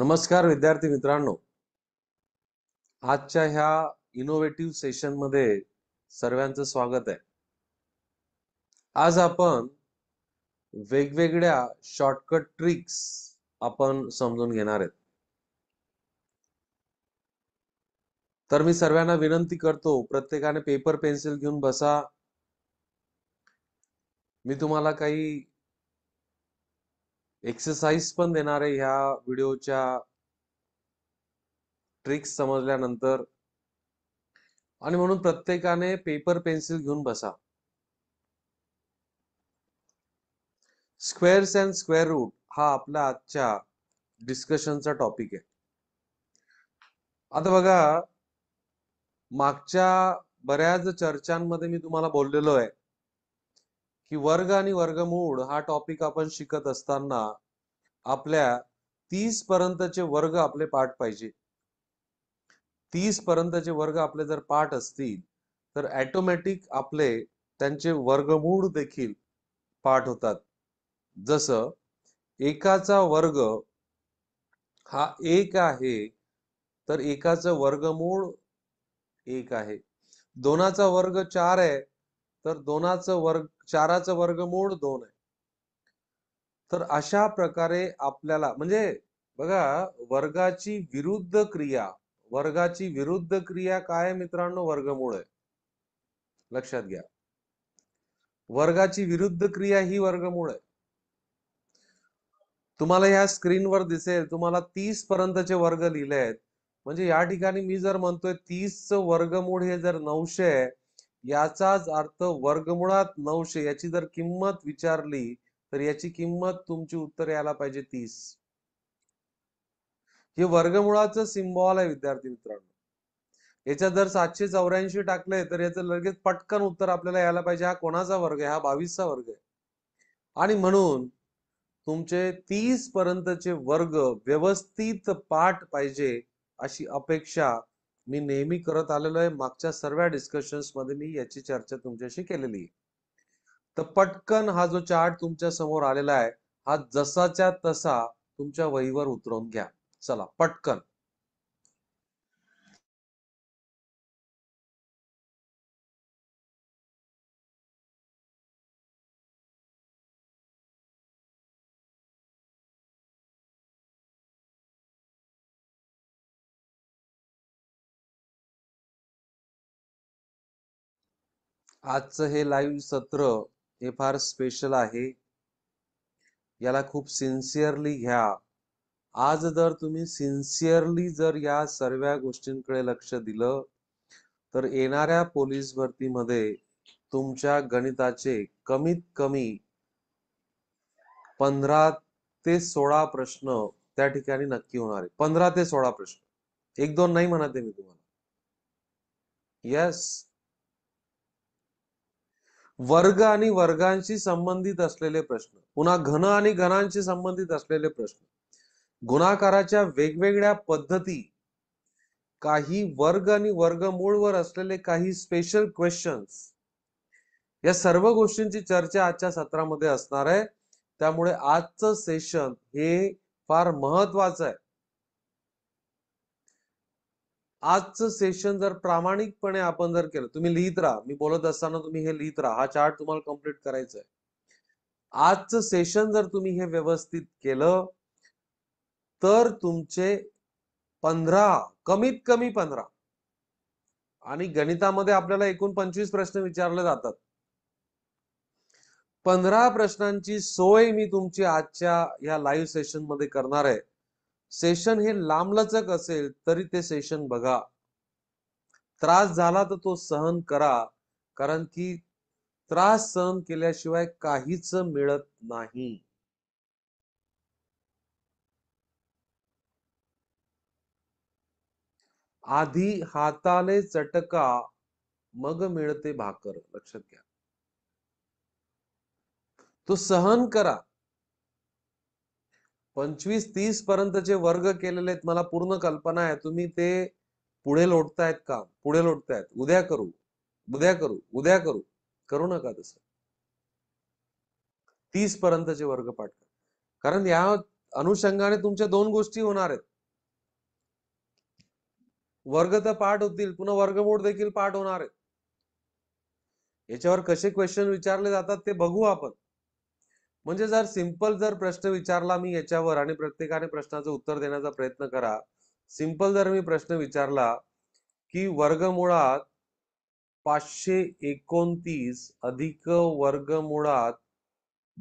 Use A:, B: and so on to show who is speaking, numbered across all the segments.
A: नमस्कार विद्यार्थी मित्रांनो आजच्या ह्या इनोव्हेटिव्ह सेशन मध्ये सर्वांचं स्वागत आहे आज आपण वेगवेगळ्या शॉर्टकट ट्रिक्स आपण समजून घेणार आहेत तर मी सर्वांना विनंती करतो प्रत्येकाने पेपर पेन्सिल घेऊन बसा मी तुम्हाला काही एक्सरसाइज पण देणार आहे ह्या व्हिडिओच्या ट्रिक्स समजल्यानंतर आणि म्हणून प्रत्येकाने पेपर पेन्सिल घेऊन बसा स्क्वेअर्स अँड स्क्वेअर रूट हा आपला आजच्या डिस्कशनचा टॉपिक आहे आता बघा मागच्या बऱ्याच चर्चांमध्ये मी तुम्हाला बोललेलो आहे की वर्ग आणि वर्गमूळ हा टॉपिक आपण शिकत असताना आपल्या तीस पर्यंतचे वर्ग आपले पाठ पाहिजे तीस पर्यंतचे वर्ग आपले जर पाठ असतील तर ॲटोमॅटिक आपले त्यांचे वर्गमूळ देखील पाठ होतात जसं एकाचा वर्ग हा एक आहे तर एकाच वर्गमूळ एक आहे दोनाचा वर्ग चार आहे तर दोनाचं वर्ग चाराचं वर्गमूळ दोन आहे तर अशा प्रकारे आपल्याला म्हणजे बघा वर्गाची विरुद्ध क्रिया वर्गाची विरुद्ध क्रिया काय मित्रांनो वर्गमूळ आहे लक्षात घ्या वर्गाची विरुद्ध क्रिया ही वर्गमूळ आहे तुम्हाला या स्क्रीनवर दिसेल तुम्हाला तीस पर्यंतचे वर्ग लिहिले आहेत म्हणजे या ठिकाणी मी जर म्हणतोय तीसचं वर्गमूळ हे जर नऊशे आहे याचाच अर्थ वर्गमुळात नऊशे याची जर किंमत विचारली तर याची किंमत तुमची उत्तर यायला पाहिजे तीस हे वर्गमुळाचं सिम्बॉल आहे विद्यार्थी मित्रांनो याच्यात जर सातशे चौऱ्याऐंशी टाकले तर याचं लगेच पटकन उत्तर आपल्याला यायला पाहिजे हा कोणाचा वर्ग आहे हा बावीसचा वर्ग आहे आणि म्हणून तुमचे तीस पर्यंतचे वर्ग व्यवस्थित पाठ पाहिजे अशी अपेक्षा मी नेहमी करत आलेलो आहे मागच्या सर्व मध्ये मी याची चर्चा तुमच्याशी केलेली तर पटकन हा जो चार्ट तुमच्या समोर आलेला आहे हा
B: जसाच्या तसा तुमच्या वहीवर उतरवून घ्या चला पटकन आजचं
A: हे लाईव्ह सत्र हे फार स्पेशल आहे याला खूप सिन्सिअरली घ्या आज जर तुम्ही सिन्सिअरली जर या सर्व गोष्टींकडे लक्ष दिलं तर येणाऱ्या पोलीस भरतीमध्ये तुमच्या गणिताचे कमीत कमी पंधरा ते सोळा प्रश्न त्या ठिकाणी नक्की होणार आहे पंधरा ते सोळा प्रश्न एक दोन नाही म्हणते मी तुम्हाला येस वर्ग आणि वर्गांशी संबंधित असलेले प्रश्न पुन्हा घन आणि घनांशी संबंधित असलेले प्रश्न गुणाकाराच्या वेगवेगळ्या पद्धती काही वर्ग आणि वर्गमूळवर असलेले काही स्पेशल क्वेश्चन्स या सर्व गोष्टींची चर्चा आजच्या सत्रामध्ये असणार आहे त्यामुळे आजचं सेशन हे फार महत्वाचं आहे आजचं सेशन जर प्रामाणिकपणे आपण जर केलं तुम्ही लिहित राहा मी बोलत असताना तुम्ही हे लिहित राहा हा चार्ट तुम्हाला कम्प्लीट करायचा आहे आजचं सेशन जर तुम्ही हे व्यवस्थित केलं तर तुमचे पंधरा कमीत कमी पंधरा आणि गणितामध्ये आपल्याला एकूण पंचवीस प्रश्न विचारले जातात पंधरा प्रश्नांची सोय मी तुमची आजच्या या लाईव्ह सेशन मध्ये करणार आहे सेशन हे लांबलचक असेल तरी ते सेशन बघा त्रास झाला तर तो सहन करा कारण की त्रास सहन केल्याशिवाय काहीच मिळत नाही आधी हाताले चटका मग मिळते भाकर लक्षात घ्या तो सहन करा पंचवीस तीस पर्यंतचे वर्ग केलेले आहेत मला पूर्ण कल्पना आहे तुम्ही ते पुढे लोटतायत का पुढे लोटतायत उद्या करू उद्या करू उद्या करू करू नका तसं तीस पर्यंतचे वर्ग पाठ कारण या अनुषंगाने तुमच्या दोन गोष्टी होणार आहेत वर्ग तर पाठ होतील पुन्हा वर्गमोड देखील पाठ होणार आहेत याच्यावर कसे क्वेश्चन विचारले जातात ते बघू आपण म्हणजे जर सिंपल जर प्रश्न विचारला मी याच्यावर आणि प्रत्येकाने प्रश्नाचं उत्तर देण्याचा प्रयत्न करा सिंपल जर मी प्रश्न विचारला की वर्गमुळात पाचशे एकोणतीस अधिक वर्गमुळात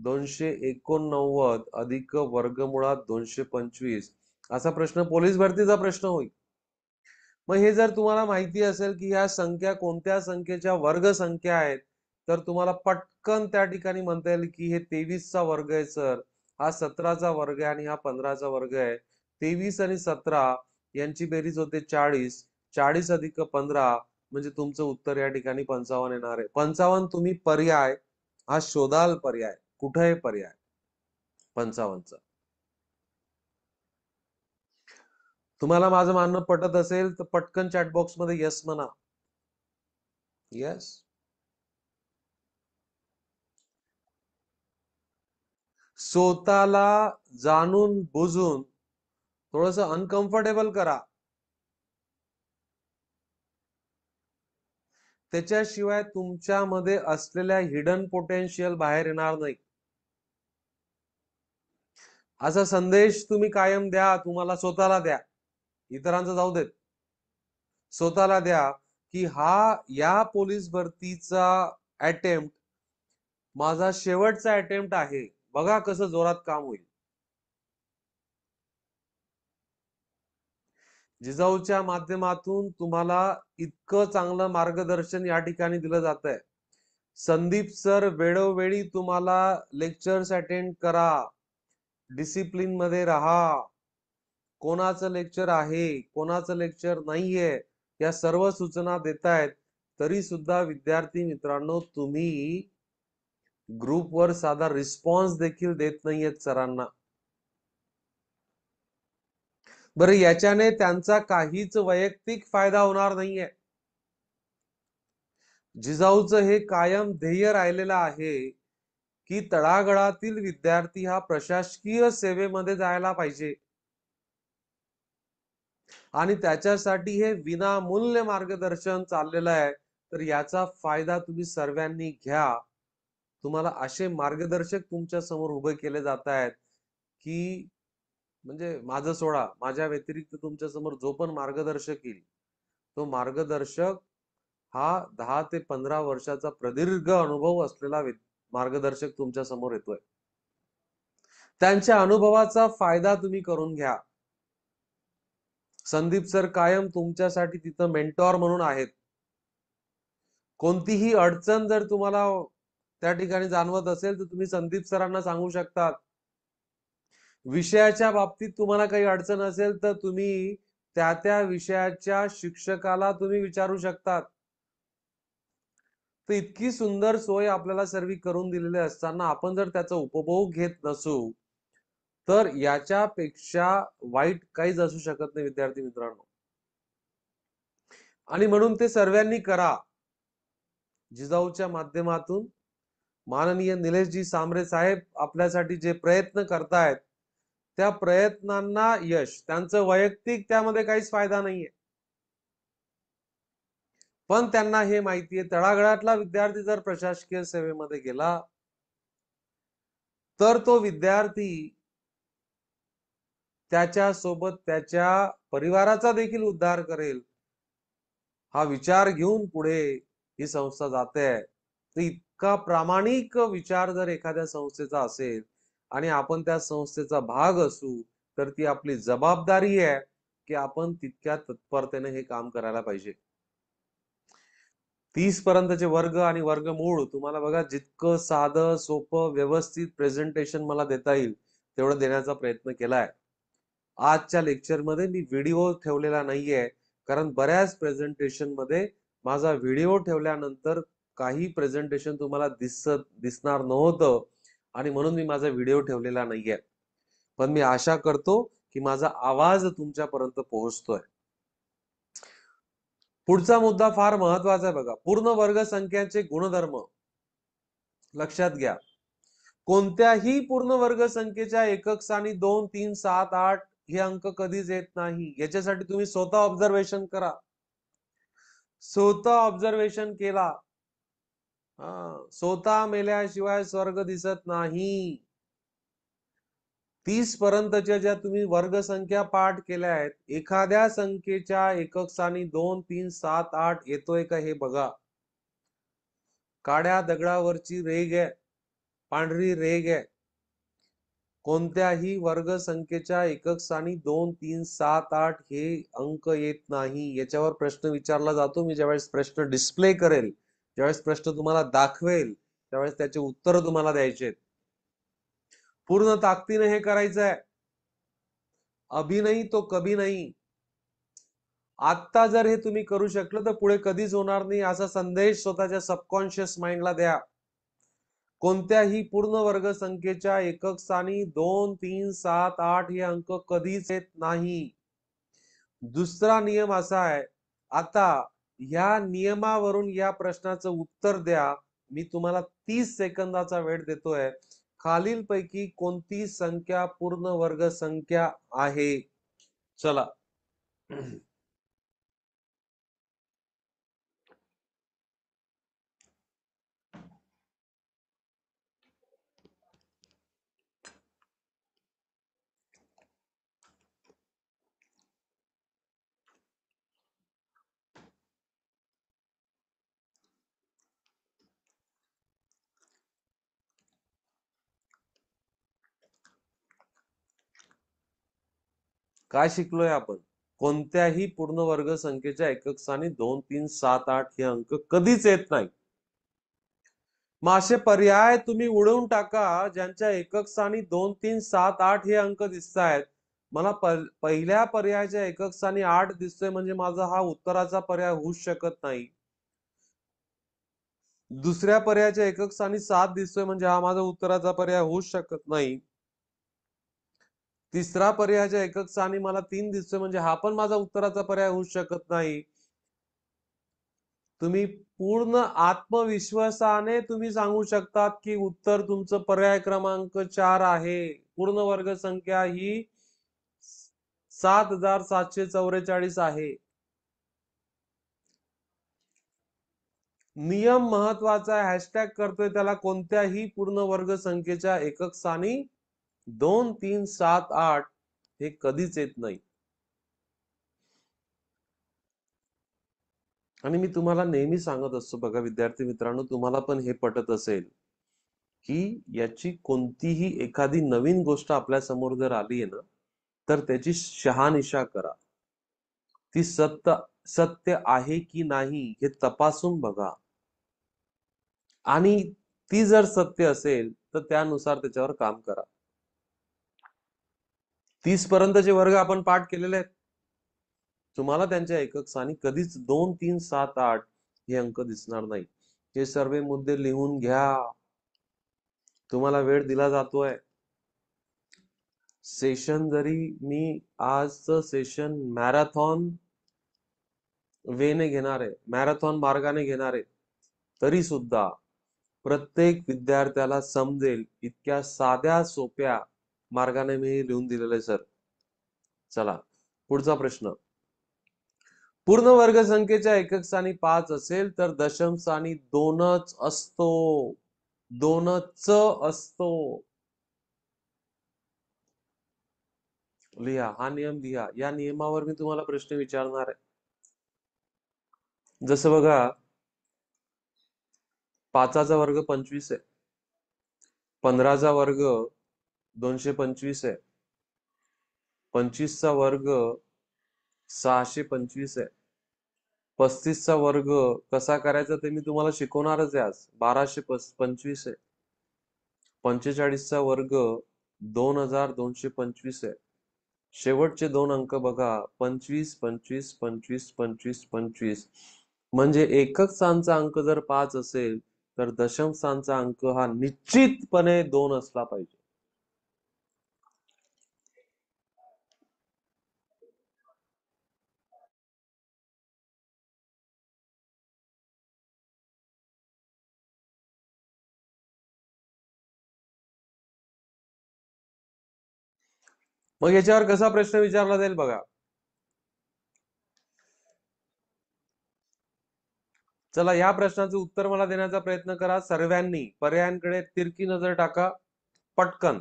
A: दोनशे एकोणनव्वद अधिक वर्गमुळात दोनशे पंचवीस असा प्रश्न पोलीस भरतीचा प्रश्न होईल मग हे जर तुम्हाला माहिती असेल की ह्या संख्या कोणत्या संख्येच्या वर्ग संख्या आहेत तर तुम्हाला पटकन त्या ठिकाणी म्हणता येईल की हे तेवीसचा वर्ग आहे सर हा सतराचा वर्ग आहे आणि हा पंधराचा वर्ग आहे तेवीस आणि सतरा यांची बेरीज होते चाळीस चाळीस अधिक पंधरा म्हणजे तुमचं उत्तर या ठिकाणी पंचावन्न येणार आहे पंचावन्न तुम्ही पर्याय हा शोधाल पर्याय कुठे पर्याय पंचावन्नचा तुम्हाला माझं मानणं पटत असेल तर पटकन चॅटबॉक्स मध्ये येस म्हणा येस स्वतःला जाणून बुजून थोडस अनकम्फर्टेबल करा त्याच्याशिवाय तुमच्यामध्ये असलेल्या हिडन पोटेन्शियल बाहेर येणार नाही असा संदेश तुम्ही कायम द्या तुम्हाला स्वतःला द्या इतरांचा जाऊ देत स्वतःला द्या की हा या पोलीस भरतीचा अटेम्प्ट माझा शेवटचा अटेम्प्ट आहे बघा कसं जोरात काम होईल जिजाऊच्या माध्यमातून तुम्हाला इतकं चांगलं मार्गदर्शन या ठिकाणी दिलं जात आहे संदीप सर वेळोवेळी तुम्हाला लेक्चर्स अटेंड करा डिसिप्लिन मध्ये राहा कोणाचं लेक्चर आहे कोणाचं लेक्चर नाहीये या सर्व सूचना देतायत तरी सुद्धा विद्यार्थी मित्रांनो तुम्ही ग्रुपवर साधा रिस्पॉन्स देखील देत नाहीयेत सरांना बरं याच्याने त्यांचा काहीच वैयक्तिक फायदा होणार नाहीये जिजाऊचं हे कायम ध्येय राहिलेलं आहे की तळागळातील विद्यार्थी हा प्रशासकीय सेवेमध्ये जायला पाहिजे आणि त्याच्यासाठी हे विनामूल्य मार्गदर्शन चाललेलं आहे तर याचा फायदा तुम्ही सर्वांनी घ्या तुम्हाला असे मार्गदर्शक तुमच्या समोर उभे केले जात आहेत की म्हणजे माझं सोडा माझ्या व्यतिरिक्त तुमच्या समोर जो पण मार्गदर्शक येईल तो मार्गदर्शक हा दहा ते पंधरा वर्षाचा प्रदीर्घ अनुभव असलेला मार्गदर्शक तुमच्या समोर येतोय त्यांच्या अनुभवाचा फायदा तुम्ही करून घ्या संदीप सर कायम तुमच्यासाठी तिथं मेंटॉर म्हणून आहेत कोणतीही अडचण जर तुम्हाला त्या ठिकाणी जाणवत असेल तर तुम्ही संदीप सरांना सांगू शकतात विषयाच्या बाबतीत तुम्हाला काही अडचण असेल तर तुम्ही त्या त्या विषयाच्या शिक्षकाला तुम्ही विचारू शकतात तर इतकी सुंदर सोय आपल्याला सर्व करून दिलेली असताना आपण जर त्याचा उपभोग घेत नसू तर याच्यापेक्षा वाईट काहीच असू शकत नाही विद्यार्थी मित्रांनो आणि म्हणून ते सर्वांनी करा जिजाऊच्या माध्यमातून माननीय निलेशजी सामरे साहेब आपल्यासाठी जे प्रयत्न करतायत त्या प्रयत्नांना यश त्यांचं वैयक्तिक त्यामध्ये काहीच फायदा नाहीये पण त्यांना हे माहितीये तळागळातला विद्यार्थी जर प्रशासकीय सेवेमध्ये गेला तर तो विद्यार्थी त्याच्या सोबत त्याच्या परिवाराचा देखील उद्धार करेल हा विचार घेऊन पुढे ही संस्था जाते तर इतका प्रामाणिक विचार जर एखाद्या संस्थेचा असेल आणि आपण त्या संस्थेचा भाग असू तर ती आपली जबाबदारी आहे की आपण तितक्या तत्परतेने हे काम करायला पाहिजे तीस पर्यंतचे वर्ग आणि वर्ग मूळ तुम्हाला बघा जितकं साधं सोपं व्यवस्थित प्रेझेंटेशन मला देता येईल तेवढं देण्याचा प्रयत्न केलाय आजच्या लेक्चरमध्ये मी व्हिडिओ ठेवलेला नाहीये कारण बऱ्याच प्रेझेंटेशन मध्ये माझा व्हिडिओ ठेवल्यानंतर काही प्रेझेंटेशन तुम्हाला दिसत दिसणार नव्हतं आणि म्हणून मी माझा व्हिडिओ ठेवलेला नाहीये पण मी आशा करतो की माझा आवाज तुमच्यापर्यंत पोहोचतोय पुढचा मुद्दा फार महत्वाचा आहे बघा पूर्ण वर्ग संख्यांचे गुणधर्म लक्षात घ्या कोणत्याही पूर्ण वर्ग संख्येच्या एकक स्थानी दोन तीन सात आठ हे अंक कधीच येत नाही याच्यासाठी तुम्ही स्वतः ऑब्झर्वेशन करा स्वतः ऑब्झर्वेशन केला स्वतः मेल्याशिवाय स्वर्ग दिसत नाही तीस पर्यंतच्या ज्या तुम्ही वर्ग संख्या पाठ केल्या आहेत एखाद्या संख्येच्या एकक स्थानी दोन तीन सात आठ येतोय का हे बघा काड्या दगडावरची रेग आहे पांढरी रेग आहे कोणत्याही वर्ग संख्येच्या एकक स्थानी दोन तीन सात आठ हे अंक येत नाही याच्यावर प्रश्न विचारला जातो मी ज्यावेळेस प्रश्न डिस्प्ले करेल ज्यावेळेस प्रश्न तुम्हाला दाखवेल त्यावेळेस त्याचे उत्तर तुम्हाला द्यायचे पूर्ण ताकदीने हे करायचं आहे अभिनय तो कभी नाही आता जर हे तुम्ही करू शकलं तर पुढे कधीच होणार नाही असा संदेश स्वतःच्या सबकॉन्शियस माइंडला द्या कोणत्याही पूर्ण वर्ग संख्येच्या एकक स्थानी दोन तीन सात आठ हे अंक कधीच येत नाही दुसरा नियम असा आहे आता या नियमावरून या प्रश्नाचं उत्तर द्या मी तुम्हाला तीस सेकंदाचा वेळ देतोय खालीलपैकी कोणती संख्या पूर्ण वर्ग संख्या आहे चला काय शिकलोय आपण कोणत्याही पूर्ण वर्ग संख्येच्या एकक स्थानी दोन तीन सात आठ हे अंक कधीच येत नाही मग असे पर्याय तुम्ही उडवून टाका ज्यांच्या एकक स्थानी दोन तीन सात आठ हे अंक दिसत आहेत मला पहिल्या पर्यायाच्या एकक स्थानी आठ दिसतोय म्हणजे माझा हा उत्तराचा पर्याय होऊ शकत नाही दुसऱ्या पर्यायाच्या एकक स्थानी सात दिसतोय म्हणजे हा माझा उत्तराचा पर्याय होऊ शकत नाही तिसरा पर्यायाच्या एकक स्थानी मला तीन दिसतोय म्हणजे हा पण माझा उत्तराचा पर्याय होऊ शकत नाही तुम्ही पूर्ण आत्मविश्वासाने तुम्ही सांगू शकतात की उत्तर तुमचं पर्याय क्रमांक चार आहे पूर्ण वर्ग संख्या ही सात हजार सातशे चौवेचाळीस आहे नियम महत्वाचा हॅशटॅग करतोय त्याला कोणत्याही पूर्ण वर्ग संख्येच्या एकक स्थानी दोन तीन सात आठ हे कधीच येत नाही आणि मी तुम्हाला नेहमी सांगत असतो बघा विद्यार्थी मित्रांनो तुम्हाला पण हे पटत असेल की याची कोणतीही एखादी नवीन गोष्ट आपल्या समोर जर आली आहे ना तर त्याची शहानिशा करा ती सत्य सत्य आहे की नाही हे तपासून बघा आणि ती जर सत्य असेल तर त्यानुसार त्याच्यावर काम करा तीस पर्यंतचे वर्ग आपण पाठ केलेले आहेत तुम्हाला त्यांच्या एकक कधीच दोन तीन सात आठ हे अंक दिसणार नाही हे सर्व मुद्दे लिहून घ्या तुम्हाला वेळ दिला जातोय सेशन जरी मी आजचं सेशन मॅरेथॉन वेने घेणार आहे मॅरेथॉन मार्गाने घेणार आहे तरी सुद्धा प्रत्येक विद्यार्थ्याला समजेल इतक्या साध्या सोप्या मार्गाने मी लिहून दिलेलं आहे सर चला पुढचा प्रश्न पूर्ण वर्ग संख्येच्या एकक स्थानी पाच असेल तर दशम स्थानी दोनच असतो दोनच असतो लिहा हा नियम लिहा या नियमावर मी तुम्हाला प्रश्न विचारणार आहे ज़स बघा पाचाचा वर्ग पंचवीस आहे पंधराचा वर्ग दोनशे पंचवीस आहे पंचवीसचा वर्ग सहाशे पंचवीस आहे पस्तीसचा वर्ग कसा करायचा ते मी तुम्हाला शिकवणारच आहे आज बाराशे पंचवीस आहे पंचेचाळीसचा वर्ग दोन हजार दोनशे पंचवीस आहे शेवटचे दोन अंक बघा पंचवीस पंचवीस पंचवीस पंचवीस पंचवीस म्हणजे एकच स्थानचा अंक जर पाच असेल तर दशम स्थानचा अंक हा निश्चितपणे दोन असला पाहिजे
B: मग याच्यावर कसा प्रश्न विचारला जाईल बघा
A: चला या प्रश्नाचं उत्तर मला देण्याचा प्रयत्न करा सर्वांनी पर्यायांकडे तिरकी नजर टाका पटकन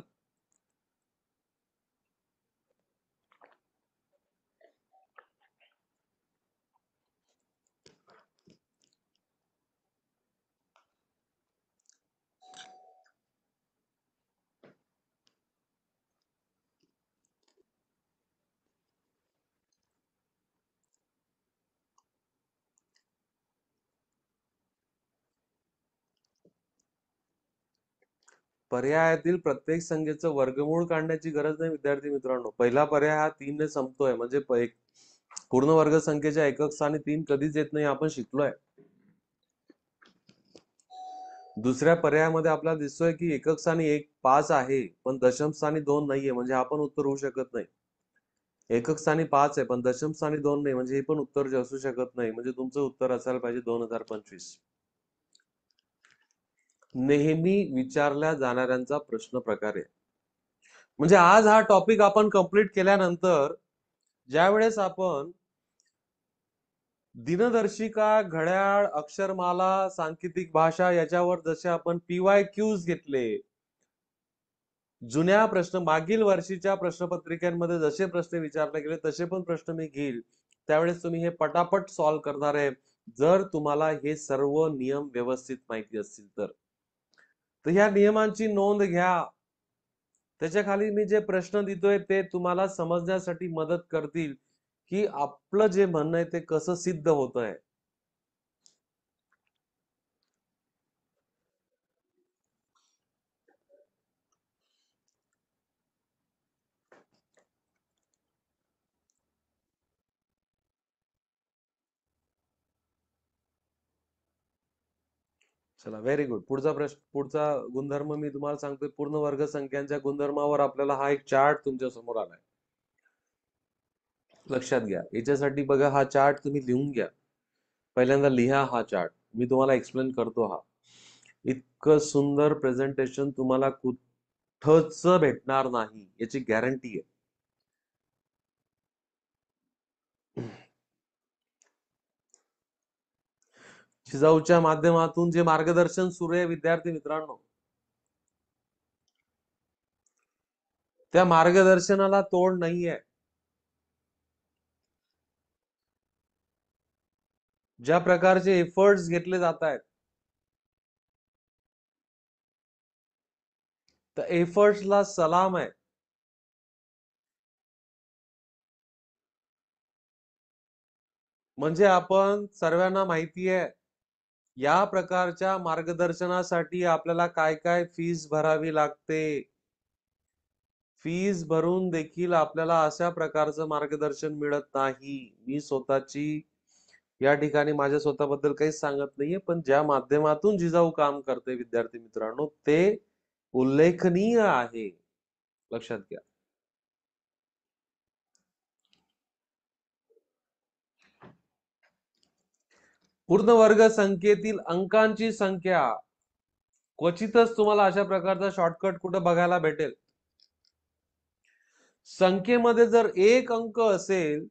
A: पर्यायातील प्रत्येक संख्येचं वर्गमूळ काढण्याची गरज नाही विद्यार्थी मित्रांनो पहिला पर्याय हा तीन ने संपतोय म्हणजे पूर्ण वर्ग संख्येच्या एकक स्थानी तीन कधीच येत नाही आपण शिकलोय दुसऱ्या पर्यायामध्ये आपल्याला दिसतोय की एकक स्थानी एक पाच आहे पण दशम स्थानी दोन नाहीये म्हणजे आपण उत्तर होऊ शकत नाही एकक स्थानी पाच आहे पण दशम स्थानी दोन नाही म्हणजे हे पण उत्तर जे असू शकत नाही म्हणजे तुमचं उत्तर असायला पाहिजे दोन हजार पंचवीस नेहमी विचारल्या जाणाऱ्यांचा प्रश्न प्रकार आहे म्हणजे आज हा टॉपिक आपण कंप्लीट केल्यानंतर ज्या वेळेस आपण दिनदर्शिका घड्याळ अक्षरमाला सांकेतिक भाषा याच्यावर जसे आपण पीवाय क्यूज घेतले जुन्या प्रश्न मागील वर्षीच्या प्रश्नपत्रिकांमध्ये जसे प्रश्न विचारले गेले तसे पण प्रश्न मी घेईल त्यावेळेस तुम्ही हे पटापट सॉल्व्ह करणार आहे जर तुम्हाला हे सर्व नियम व्यवस्थित माहिती असतील तर तर ह्या नियमांची नोंद घ्या त्याच्या खाली मी जे प्रश्न देतोय ते तुम्हाला समजण्यासाठी मदत करतील की आपलं जे म्हणणं आहे ते कसं सिद्ध होत आहे चला व्हेरी गुड पुढचा प्रश्न पुढचा गुणधर्म मी तुम्हाला सांगतोय पूर्ण वर्ग संख्यांच्या गुणधर्मावर आपल्याला हा एक चार्ट तुमच्या समोर आलाय लक्षात घ्या याच्यासाठी बघा हा चार्ट तुम्ही लिहून घ्या पहिल्यांदा लिहा हा चार्ट मी तुम्हाला एक्सप्लेन करतो हा इतकं सुंदर प्रेझेंटेशन तुम्हाला कुठंच भेटणार नाही याची गॅरंटी आहे शिजाऊच्या माध्यमातून जे मार्गदर्शन सुरू आहे विद्यार्थी मित्रांनो त्या मार्गदर्शनाला तोड नाही आहे ज्या प्रकारचे एफर्ट्स घेतले जात आहेत
B: तर एफर्ट्सला सलाम आहे म्हणजे
A: आपण सर्वांना माहिती आहे या प्रकारच्या मार्गदर्शनासाठी आपल्याला काय काय फीज भरावी लागते फीज भरून देखील आपल्याला अशा प्रकारचं मार्गदर्शन मिळत नाही मी स्वतःची या ठिकाणी माझ्या स्वतःबद्दल काहीच सांगत नाहीये पण ज्या माध्यमातून जिजाऊ काम करते विद्यार्थी मित्रांनो ते उल्लेखनीय आहे लक्षात घ्या पूर्ण वर्ग संख्येतील अंकांची संख्या क्वचितच तुम्हाला अशा प्रकारचा शॉर्टकट कुठं बघायला भेटेल संख्येमध्ये जर एक अंक असेल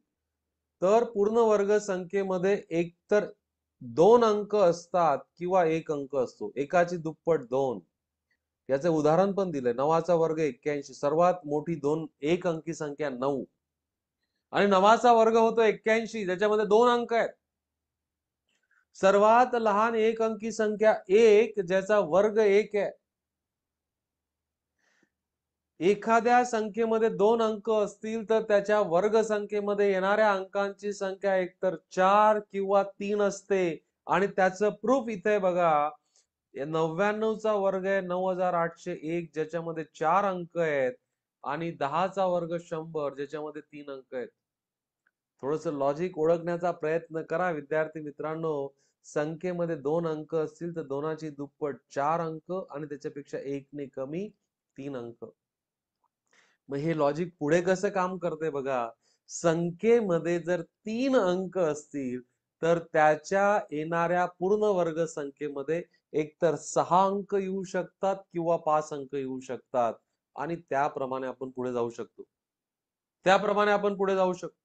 A: तर पूर्ण वर्ग संख्येमध्ये एक तर दोन अंक असतात किंवा एक अंक असतो एकाची दुप्पट दोन याचे उदाहरण पण दिले नवाचा वर्ग एक्क्याऐंशी सर्वात मोठी दोन एक अंकी संख्या नऊ आणि नवाचा वर्ग होतो एक्क्याऐंशी ज्याच्यामध्ये दोन अंक आहेत सर्वात लहान एक अंकी संख्या एक ज्याचा वर्ग एक आहे एखाद्या संख्येमध्ये दोन अंक असतील तर त्याच्या वर्ग संख्येमध्ये येणाऱ्या अंकांची संख्या एकतर चार किंवा तीन असते आणि त्याचं प्रूफ इथे बघा नव्याण्णवचा वर्ग आहे नऊ हजार आठशे एक ज्याच्यामध्ये चार अंक आहेत आणि दहाचा वर्ग शंभर ज्याच्यामध्ये तीन अंक आहेत थोडस लॉजिक ओळखण्याचा प्रयत्न करा विद्यार्थी मित्रांनो संख्येमध्ये दोन अंक असतील तर दोनाची दुप्पट चार अंक आणि त्याच्यापेक्षा एकने कमी तीन अंक मग हे लॉजिक पुढे कसं काम करते बघा संख्येमध्ये जर तीन अंक असतील तर त्याच्या येणाऱ्या पूर्ण वर्ग संख्येमध्ये एकतर सहा अंक येऊ शकतात किंवा पाच अंक येऊ शकतात आणि त्याप्रमाणे आपण पुढे जाऊ शकतो त्याप्रमाणे आपण पुढे जाऊ शकतो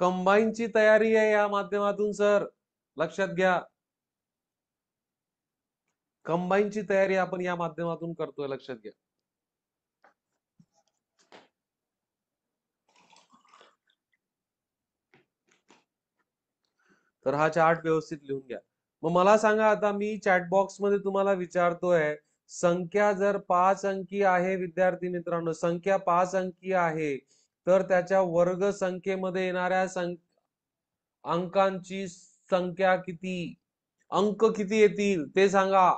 A: कंबाईनची तयारी आहे या माध्यमातून सर लक्षात घ्या कंबाईनची तयारी आपण या माध्यमातून करतोय लक्षात घ्या तर हा चार्ट व्यवस्थित लिहून घ्या मग मला सांगा आता मी चॅट बॉक्स मध्ये तुम्हाला विचारतोय संख्या जर पाच अंकी आहे विद्यार्थी मित्रांनो संख्या पाच अंकी आहे तर त्याच्या वर्ग संख्येमध्ये येणाऱ्या अंकांची संख्या किती अंक
B: किती येतील ते सांगा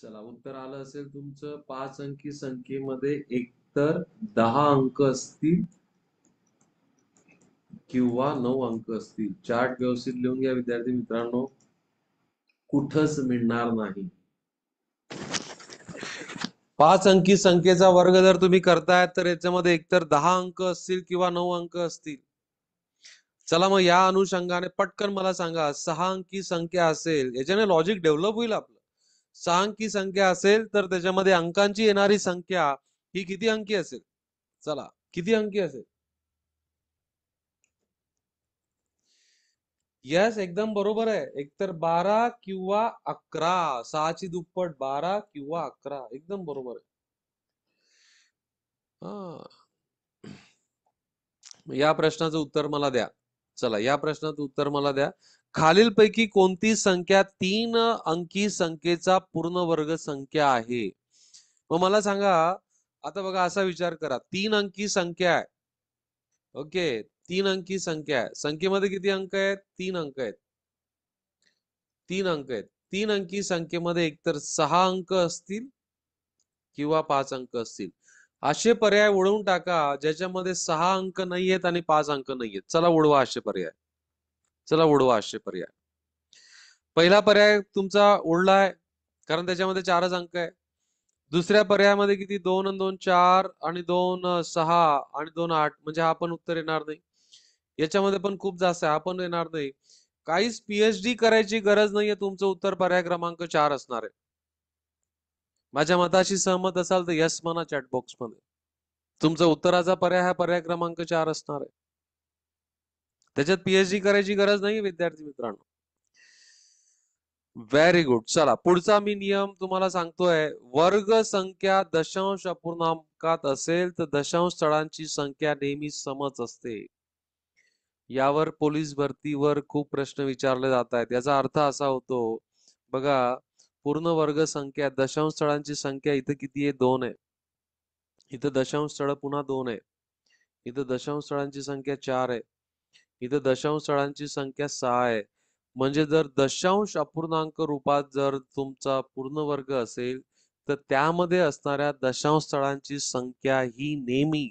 B: चला उत्तर आलं असेल
A: तुमचं पाच अंकी संख्येमध्ये एकतर
B: दहा अंक असतील
A: किंवा नऊ अंक असतील चार्ट व्यवस्थित लिहून घ्या विद्यार्थी मित्रांनो कुठच मिळणार नाही पाच अंकी संख्येचा वर्ग जर तुम्ही करतायत तर याच्यामध्ये एकतर दहा अंक असतील किंवा नऊ अंक असतील चला मग या अनुषंगाने पटकन मला सांगा सहा अंकी संख्या असेल याच्याने लॉजिक डेव्हलप होईल आपलं सहा अंकी संख्या असेल तर त्याच्यामध्ये अंकांची येणारी संख्या ही किती अंकी असेल चला किती अंकी असेल यस एकदम बरोबर आहे एकतर बारा किंवा अकरा सहाची दुप्पट बारा किंवा अकरा एकदम बरोबर आहे या प्रश्नाचं उत्तर मला द्या चला या प्रश्नाचं उत्तर मला द्या खालीलपैकी कोणती संख्या तीन अंकी संख्येचा पूर्ण वर्ग संख्या आहे मग मला सांगा आता बघा असा विचार करा तीन अंकी संख्या आहे ओके तीन अंकी संख्या आहे संख्येमध्ये किती अंक आहेत तीन अंक आहेत तीन अंक आहेत तीन अंकी संख्येमध्ये एकतर सहा अंक असतील किंवा पाच अंक असतील असे पर्याय उडवून टाका ज्याच्यामध्ये सहा अंक नाही आहेत आणि पाच अंक नाही आहेत चला ओढवा असे पर्याय चला उडवा असे पर्याय पहिला पर्याय तुमचा आहे कारण त्याच्यामध्ये चारच अंक आहे दुसऱ्या पर्यायामध्ये किती दोन आणि दोन चार आणि दोन सहा आणि दोन आठ म्हणजे हा पण उत्तर येणार नाही याच्यामध्ये पण खूप जास्त आहे हा पण येणार नाही काहीच पीएचडी करायची गरज नाहीये तुमचं उत्तर पर्याय क्रमांक चार असणार आहे माझ्या मताशी सहमत असाल तर यस म्हणा चॅटबॉक्स मध्ये तुमचा उत्तराचा पर्याय हा पर्याय क्रमांक चार असणार आहे त्याच्यात पीएचडी करायची गरज नाही विद्यार्थी मित्रांनो व्हेरी गुड चला पुढचा मी नियम तुम्हाला सांगतोय वर्ग संख्या दशांश अपूर्णांकात असेल तर दशांश स्थळांची संख्या नेहमी समच असते यावर पोलीस भरतीवर खूप प्रश्न विचारले जात आहेत याचा अर्थ असा होतो बघा पूर्ण वर्ग संख्या दशांश स्थळांची संख्या इथं किती आहे दोन आहे इथं दशांश स्थळ पुन्हा दोन आहे इथं दशांश स्थळांची संख्या चार आहे इथं स्थळांची संख्या सहा आहे म्हणजे जर दशांश अपूर्णांक रूपात जर तुमचा पूर्ण वर्ग असेल तर त्यामध्ये असणाऱ्या दशांश स्थळांची संख्या ही नेहमी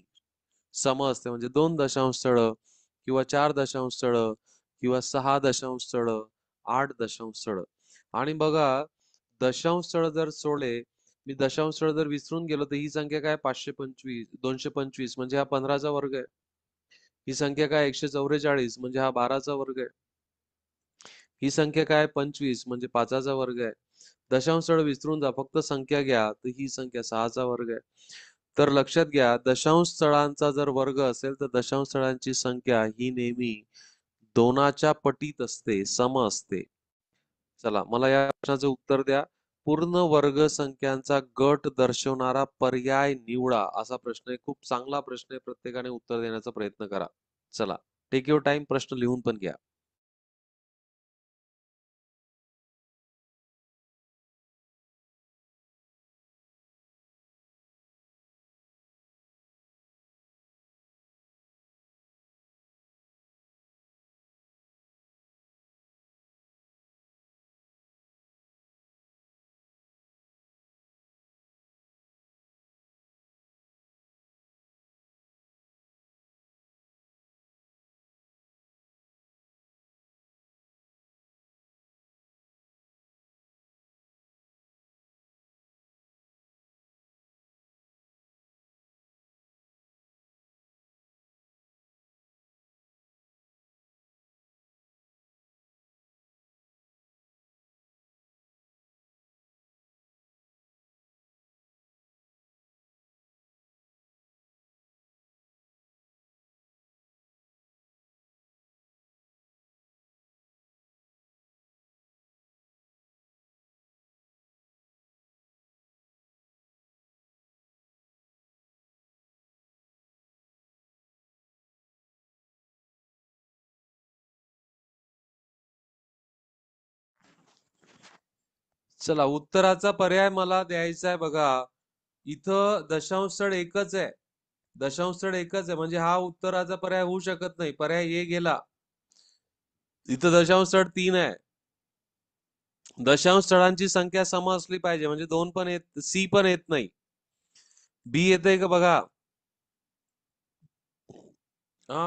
A: सम असते म्हणजे दोन दशांश स्थळ किंवा चार दशांश स्थळ किंवा सहा दशांश स्थळ आठ दशांश स्थळ आणि बघा दशांश स्थळ जर सोडले मी दशांश स्थळ जर विसरून गेलो तर ही संख्या काय पाचशे पंचवीस दोनशे पंचवीस म्हणजे हा पंधराचा वर्ग आहे ही संख्या काय एकशे चौवेचाळीस म्हणजे हा बाराचा वर्ग आहे ही संख्या काय पंचवीस म्हणजे पाचाचा वर्ग आहे दशांश स्थळ विसरून जा फक्त संख्या घ्या तर ही संख्या सहाचा वर्ग आहे तर लक्षात घ्या दशांश स्थळांचा जर वर्ग असेल तर दशांश स्थळांची संख्या ही नेहमी दोनाच्या पटीत असते सम असते चला मला या प्रश्नाचं उत्तर द्या पूर्ण वर्ग संख्यांचा गट दर्शवणारा पर्याय निवडा असा प्रश्न आहे खूप चांगला प्रश्न आहे प्रत्येकाने उत्तर देण्याचा प्रयत्न
B: करा चला टेक युअर टाइम प्रश्न लिहून पण घ्या चला उत्तराचा पर्याय मला द्यायचा आहे बघा
A: इथं दशांश स्थळ एकच आहे दशांश स्थळ एकच आहे म्हणजे हा उत्तराचा पर्याय होऊ शकत नाही पर्याय ये गेला इथं दशांश स्थळ तीन आहे दशांश स्थळांची संख्या सम असली पाहिजे म्हणजे दोन पण येत सी पण येत नाही बी येते का बघा हा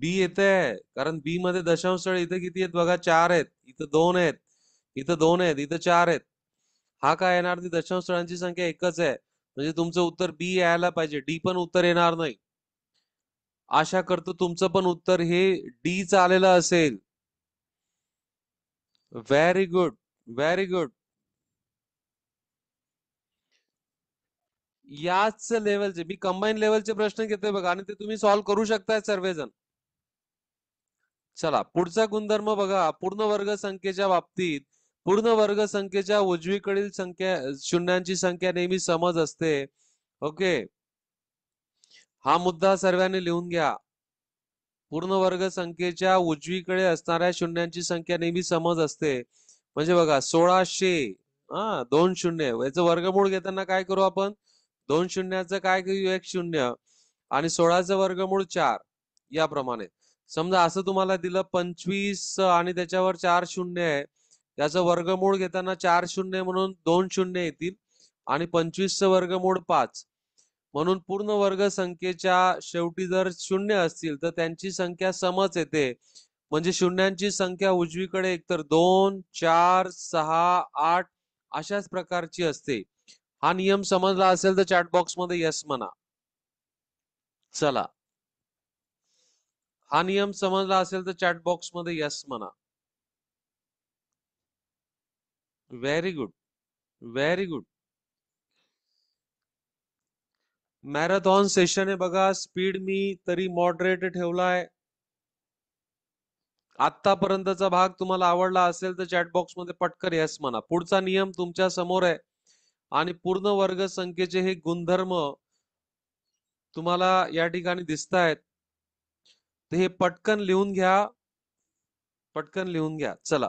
A: बी येत आहे कारण बी मध्ये दशांश स्थळ इथं किती आहेत बघा चार आहेत इथं दोन आहेत इथं दोन आहेत इथं चार आहेत हा काय येणार ती दशांश स्थळांची संख्या एकच आहे म्हणजे तुमचं उत्तर बी यायला पाहिजे डी पण उत्तर येणार नाही आशा करतो तुमचं पण उत्तर हे डी च आलेलं असेल व्हेरी गुड व्हेरी गुड याच लेवलचे मी कंबाईन लेवलचे प्रश्न घेतोय बघा आणि ते तुम्ही सॉल्व्ह करू शकताय सर्वजण चला पुढचा गुणधर्म बघा पूर्ण वर्ग संख्येच्या बाबतीत पूर्ण वर्ग संख्येच्या उजवीकडील संख्या शून्यांची संख्या नेहमी समज असते ओके हा मुद्दा सर्वांनी लिहून घ्या पूर्ण वर्ग संख्येच्या उजवीकडे असणाऱ्या शून्यांची संख्या नेहमी समज असते म्हणजे बघा सोळाशे हा दोन शून्य याचं वर्गमूळ घेताना काय करू आपण दोन शून्याचं काय करू एक शून्य आणि सोळाचं वर्गमूळ चार याप्रमाणे समजा असं तुम्हाला दिलं पंचवीस आणि त्याच्यावर चार शून्य आहे त्याचं वर्गमूळ घेताना चार शून्य म्हणून दोन शून्य येतील आणि पंचवीसचं वर्गमूळ पाच म्हणून पूर्ण वर्ग संख्येच्या शेवटी जर शून्य असतील तर त्यांची संख्या समच येते म्हणजे शून्यांची संख्या उजवीकडे एकतर दोन चार सहा आठ अशाच प्रकारची असते हा नियम समजला असेल तर चॅट बॉक्स मध्ये यस म्हणा चला हा नियम समजला असेल तर चॅट बॉक्स मध्ये यस म्हणा very good very good marathon session आहे बघा स्पीड मी तरी मॉडरेट ठेवलाय आतापर्यंतचा भाग तुम्हाला आवडला असेल तर चॅट बॉक्स मध्ये पटकर यस म्हणा पुढचा नियम तुमच्या समोर आहे आणि पूर्ण वर्ग संख्येचे हे गुणधर्म तुम्हाला या ठिकाणी दिसत आहेत हे पटकन लिहून घ्या पटकन लिहून घ्या चला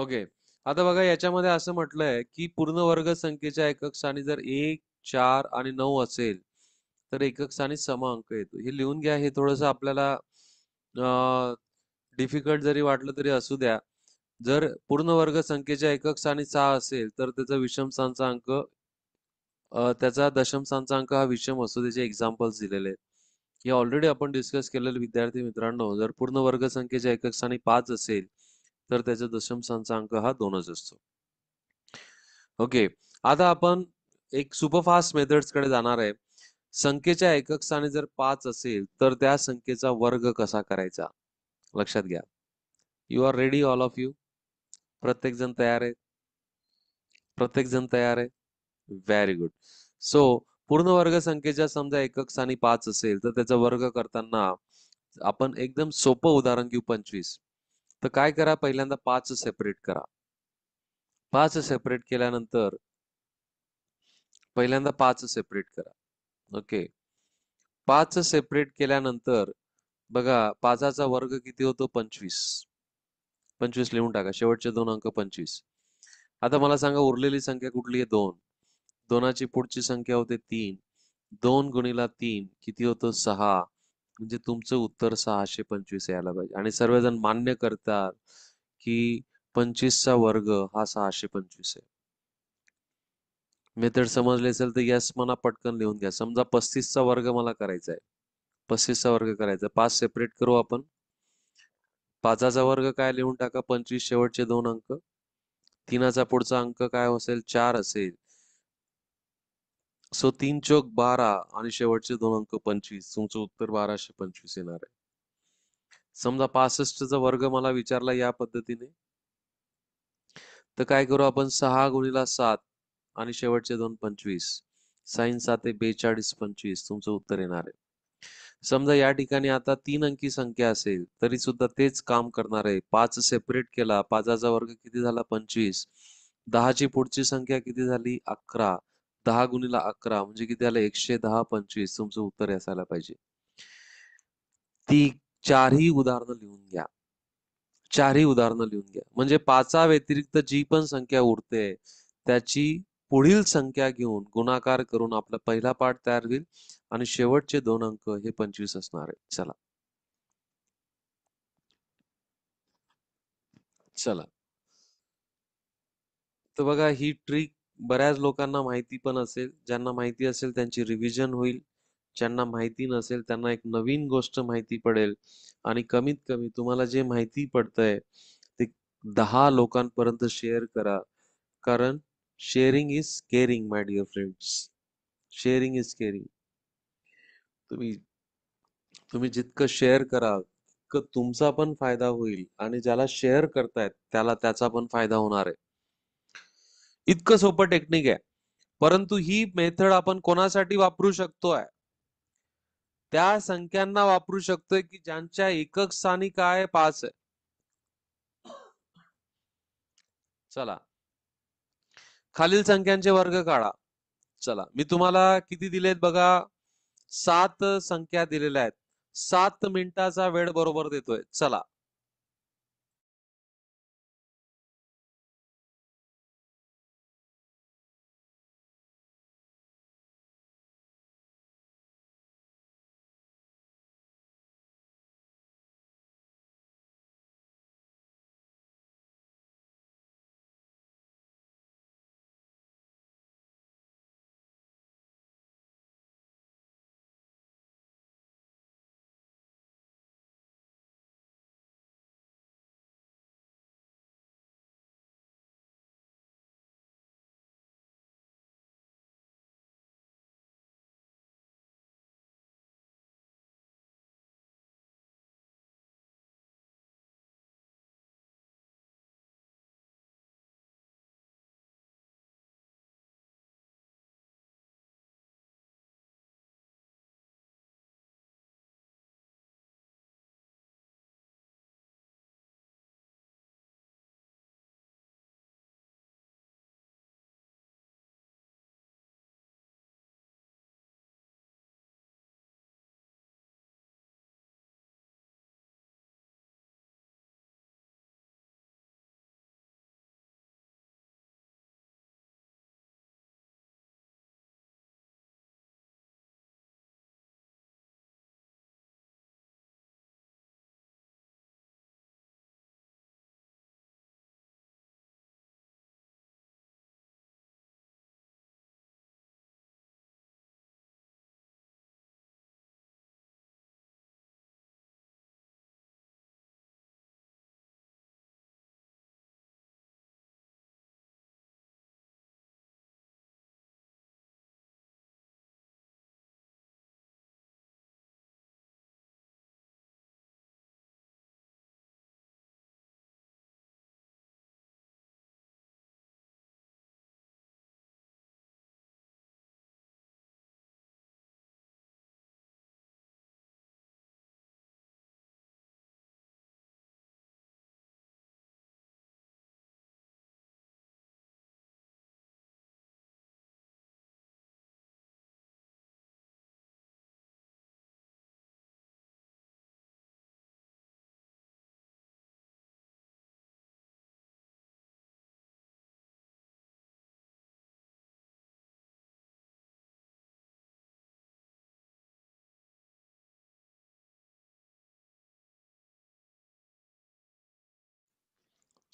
B: ओके आता बघा याच्यामध्ये असं
A: म्हटलंय की पूर्ण वर्ग संख्येच्या एकक स्थानी जर एक चार आणि नऊ असेल तर एकक स्थानी सम अंक येतो हे लिहून घ्या हे थोडंसं आपल्याला डिफिकल्ट जरी वाटलं तरी असू द्या जर पूर्ण वर्ग संख्येच्या एकक स्थानी सहा असेल तर त्याचा विषम स्थानचा अंक त्याचा दशम स्थानचा अंक हा विषम असतो त्याचे एक्झाम्पल्स दिलेले आहेत हे ऑलरेडी आपण डिस्कस केलेले विद्यार्थी मित्रांनो जर पूर्ण वर्ग संख्येच्या एकक स्थानी पाच असेल तर त्याचा दशमस्थानचा अंक हा दोनच असतो ओके आता आपण एक सुपरफास्ट मेथड्स कडे जाणार आहे संख्येच्या एकक स्थानी जर पाच असेल तर त्या संख्येचा वर्ग कसा करायचा लक्षात घ्या you are ready all of you प्रत्येक जण तयार आहे प्रत्येक जण तयार आहे व्हेरी गुड सो पूर्ण वर्ग संख्येच्या समजा एकक स्थानी पाच असेल तर त्याचा वर्ग करताना आपण एकदम सोपं उदाहरण घेऊ पंचवीस तर काय करा पहिल्यांदा पाच सेपरेट करा पाच सेपरेट केल्यानंतर पहिल्यांदा पाच सेपरेट करा ओके पाच सेपरेट केल्यानंतर बघा पाचाचा वर्ग किती होतो पंचवीस पंचवीस लिहून टाका शेवटचे दोन अंक पंचवीस आता मला सांगा उरलेली संख्या कुठली आहे दोन दोनाची पुढची संख्या होते तीन दोन गुणिला तीन किती होतं सहा म्हणजे तुमचं उत्तर सहाशे पंचवीस यायला पाहिजे आणि सर्वजण मान्य करतात की पंचवीसचा वर्ग हा सहाशे पंचवीस आहे मेथड समजले असेल तर यस मला पटकन लिहून घ्या समजा पस्तीसचा वर्ग मला करायचा आहे पस्तीसचा वर्ग करायचा पाच सेपरेट करू आपण पाचाचा वर्ग काय लिहून टाका पंचवीस शेवटचे दोन अंक तीनाचा पुढचा अंक काय असेल चार असेल सो तीन चौक बारा आणि शेवटचे दोन अंक पंचवीस तुमचं उत्तर बाराशे पंचवीस येणार आहे समजा पासष्टचा वर्ग मला विचारला या पद्धतीने तर काय करू आपण सहा गुणिला सात आणि शेवटचे दोन पंचवीस साईन सात बेचाळीस पंचवीस तुमचं उत्तर येणार आहे समजा या ठिकाणी आता तीन अंकी संख्या असेल तरी सुद्धा तेच काम करणार आहे पाच सेपरेट केला पाचाचा वर्ग किती झाला पंचवीस दहाची पुढची संख्या किती झाली अकरा दहा गुणीला अकरा म्हणजे किती आलं एकशे दहा पंचवीस तुमचं उत्तर असायला पाहिजे ती चारही उदाहरणं लिहून घ्या चारही उदाहरणं लिहून घ्या म्हणजे पाचा व्यतिरिक्त जी पण संख्या उरते त्याची पुढील संख्या घेऊन गुणाकार करून आपला पहिला पाठ तयार होईल आणि शेवटचे दोन अंक हे पंचवीस असणार आहे चला चला तर बघा ही ट्रिक बऱ्याच लोकांना माहिती पण असेल ज्यांना माहिती असेल त्यांची रिव्हिजन होईल ज्यांना माहिती नसेल त्यांना एक नवीन गोष्ट माहिती पडेल आणि कमीत कमी तुम्हाला जे माहिती पडतंय ते दहा लोकांपर्यंत शेअर करा कारण sharing is caring my dear friends sharing is caring तुम्ही तुम्ही जितकं शेअर कराल तितकं तुमचा पण फायदा होईल आणि ज्याला शेअर करतायत त्याला त्याचा पण फायदा होणार आहे इतकं सोपं टेक्निक आहे परंतु ही मेथड आपण कोणासाठी वापरू शकतोय त्या संख्यांना वापरू शकतोय की ज्यांच्या एकक स्थानी काय पाच आहे चला खालील संख्यांचे वर्ग काढा चला मी तुम्हाला किती दिलेत बघा सात संख्या दिलेल्या आहेत सात मिनिटाचा वेळ बरोबर देतोय चला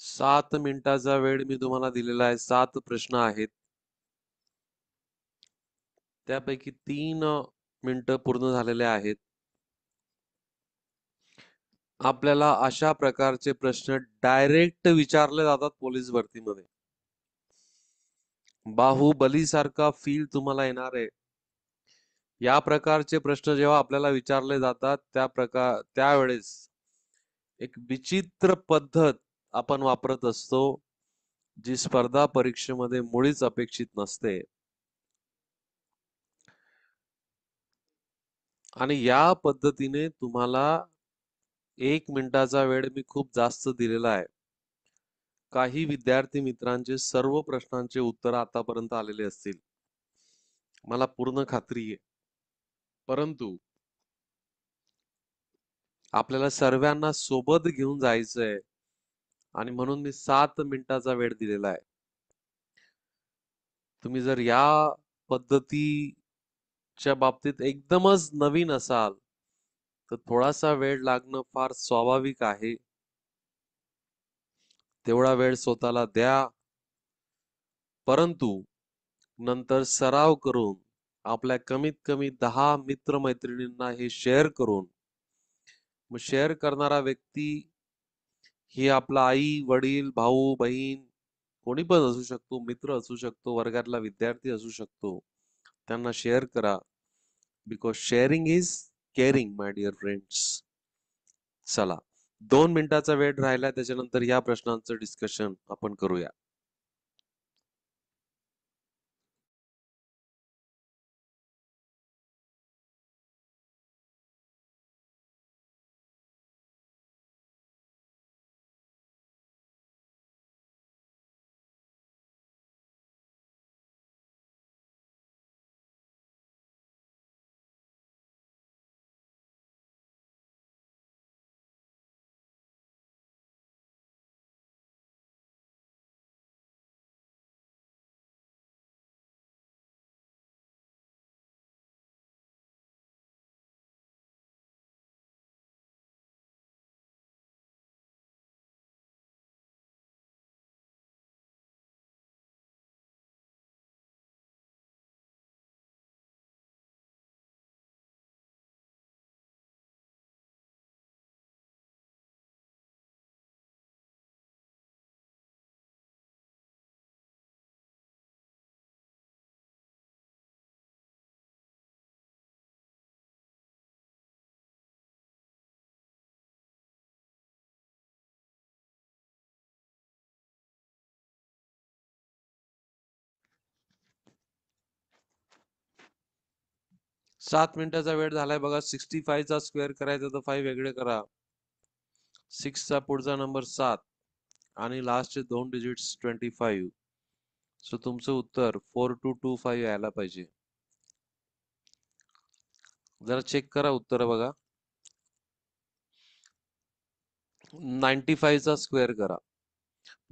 B: सात मिनिटाचा वेळ मी तुम्हाला दिलेला आहे सात
A: प्रश्न आहेत त्यापैकी तीन मिनिट पूर्ण झालेले आहेत आपल्याला अशा प्रकारचे प्रश्न डायरेक्ट विचारले जातात पोलीस भरतीमध्ये सारखा फील तुम्हाला येणार आहे या प्रकारचे प्रश्न जेव्हा आपल्याला विचारले जातात त्या प्रकार त्यावेळेस एक विचित्र पद्धत आपण वापरत असतो जी स्पर्धा परीक्षेमध्ये मुळीच अपेक्षित नसते आणि या पद्धतीने तुम्हाला एक मिनिटाचा वेळ मी खूप जास्त दिलेला आहे काही विद्यार्थी मित्रांचे सर्व प्रश्नांचे उत्तर आतापर्यंत आलेले असतील मला पूर्ण खात्री आहे परंतु आपल्याला सर्वांना सोबत घेऊन जायचंय आणि म्हणून मी सात मिनिटाचा वेळ दिलेला आहे तुम्ही जर या पद्धतीच्या बाबतीत एकदमच नवीन असाल तर थोडासा वेळ लागणं फार स्वाभाविक आहे तेवढा वेळ स्वतःला द्या परंतु नंतर सराव करून आपल्या कमीत कमी दहा मित्रमैत्रिणींना हे शेअर करून मग शेअर करणारा व्यक्ती हे आपला आई वडील भाऊ बहीण कोणी पण असू शकतो मित्र असू शकतो वर्गातला विद्यार्थी असू शकतो त्यांना शेअर करा because sharing is caring my dear friends चला दोन मिनिटाचा वेळ राहिला त्याच्यानंतर या प्रश्नांचं डिस्कशन आपण करूया सात मिनिटाचा वेळ झालाय बघा सिक्स्टी फायचा स्क्वेअर करायचा तर फाय वेगळे करा सिक्सचा पुढचा नंबर सात आणि लास्टचे दोन डिजिट्स ट्वेंटी फाईव्ह सो तुमचं उत्तर फोर टू टू फाईव्ह यायला पाहिजे जरा चेक करा उत्तर बघा नाईन्टी फाईव्हचा स्क्वेअर करा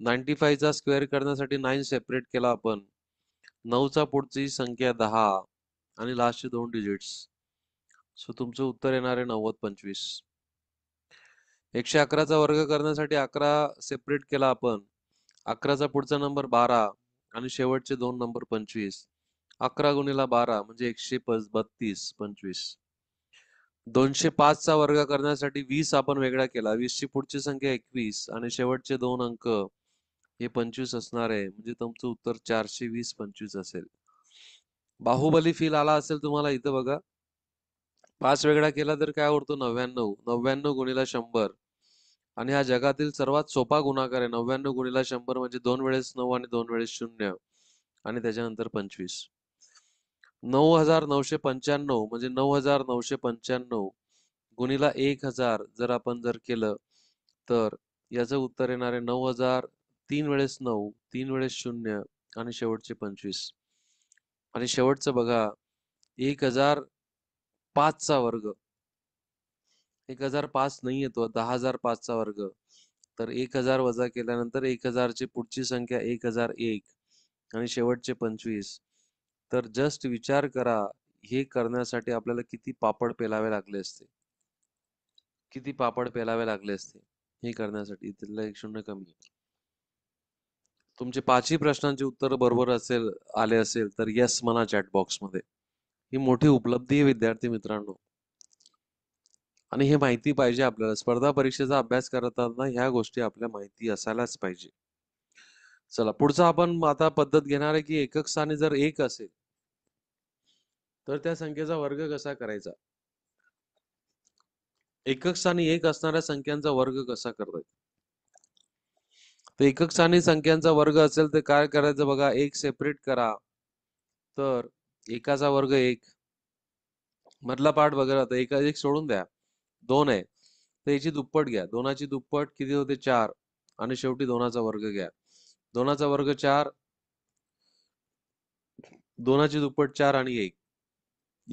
A: नाईन्टी फाईव्हचा स्क्वेअर करण्यासाठी नाईन सेपरेट केला आपण नऊचा पुढची संख्या दहा आणि लास्टचे दोन डिजिट्स सो तुमचं उत्तर येणार आहे नव्वद पंचवीस एकशे अकराचा वर्ग करण्यासाठी अकरा सेपरेट केला आपण अकराचा पुढचा नंबर बारा आणि शेवटचे दोन नंबर पंचवीस अकरा गुणिला बारा म्हणजे एकशे बत्तीस पंचवीस दोनशे पाच चा वर्ग करण्यासाठी वीस आपण वेगळा केला ची पुढची संख्या एकवीस आणि शेवटचे दोन अंक हे पंचवीस असणार आहे म्हणजे तुमचं उत्तर चारशे वीस पंचवीस असेल बाहुबली फील आला असेल तुम्हाला इथं बघा पाच वेगळा केला तर काय उरतो नव्याण्णव नव्याण्णव गुणिला शंभर आणि हा जगातील सर्वात सोपा गुणाकार आहे नव्याण्णव गुणिला शंभर म्हणजे दोन वेळेस नऊ आणि दोन वेळेस शून्य आणि त्याच्यानंतर पंचवीस नऊ हजार नऊशे पंच्याण्णव म्हणजे नऊ हजार नऊशे पंच्याण्णव गुणीला एक हजार जर आपण जर केलं तर याचं उत्तर येणार आहे नऊ हजार तीन वेळेस नऊ तीन वेळेस शून्य आणि शेवटचे पंचवीस आणि शेवटचं बघा एक हजार पाचचा वर्ग एक हजार पाच नाही येतो दहा हजार पाचचा वर्ग तर एक हजार वजा केल्यानंतर एक हजारची पुढची संख्या एक हजार एक आणि शेवटचे पंचवीस तर जस्ट विचार करा हे करण्यासाठी आपल्याला किती पापड पेलावे लागले असते किती पापड पेलावे लागले असते हे करण्यासाठी तिथला एक शून्य कमी तुमचे पाचही प्रश्नांचे उत्तर बरोबर असेल आले असेल तर यस म्हणा चॅट बॉक्समध्ये ही मोठी उपलब्धी आहे विद्यार्थी मित्रांनो आणि हे माहिती पाहिजे आपल्याला स्पर्धा परीक्षेचा अभ्यास करताना ह्या गोष्टी आपल्या माहिती असायलाच पाहिजे चला पुढचा आपण आता पद्धत घेणार आहे की एकक स्थानी जर एक असेल तर त्या संख्येचा वर्ग कसा करायचा एकक स्थानी एक असणाऱ्या संख्यांचा वर्ग कसा करता येईल तर एकक स्थानी संख्यांचा वर्ग असेल तर काय करायचं बघा एक सेपरेट करा तर एकाचा वर्ग एक मधला पार्ट बघा आता एका एक सोडून द्या दोन आहे तर याची दुप्पट घ्या दोनाची दुप्पट किती होते चार आणि शेवटी दोनाचा वर्ग घ्या दोनाचा वर्ग चार दोनाची दुप्पट चार आणि एक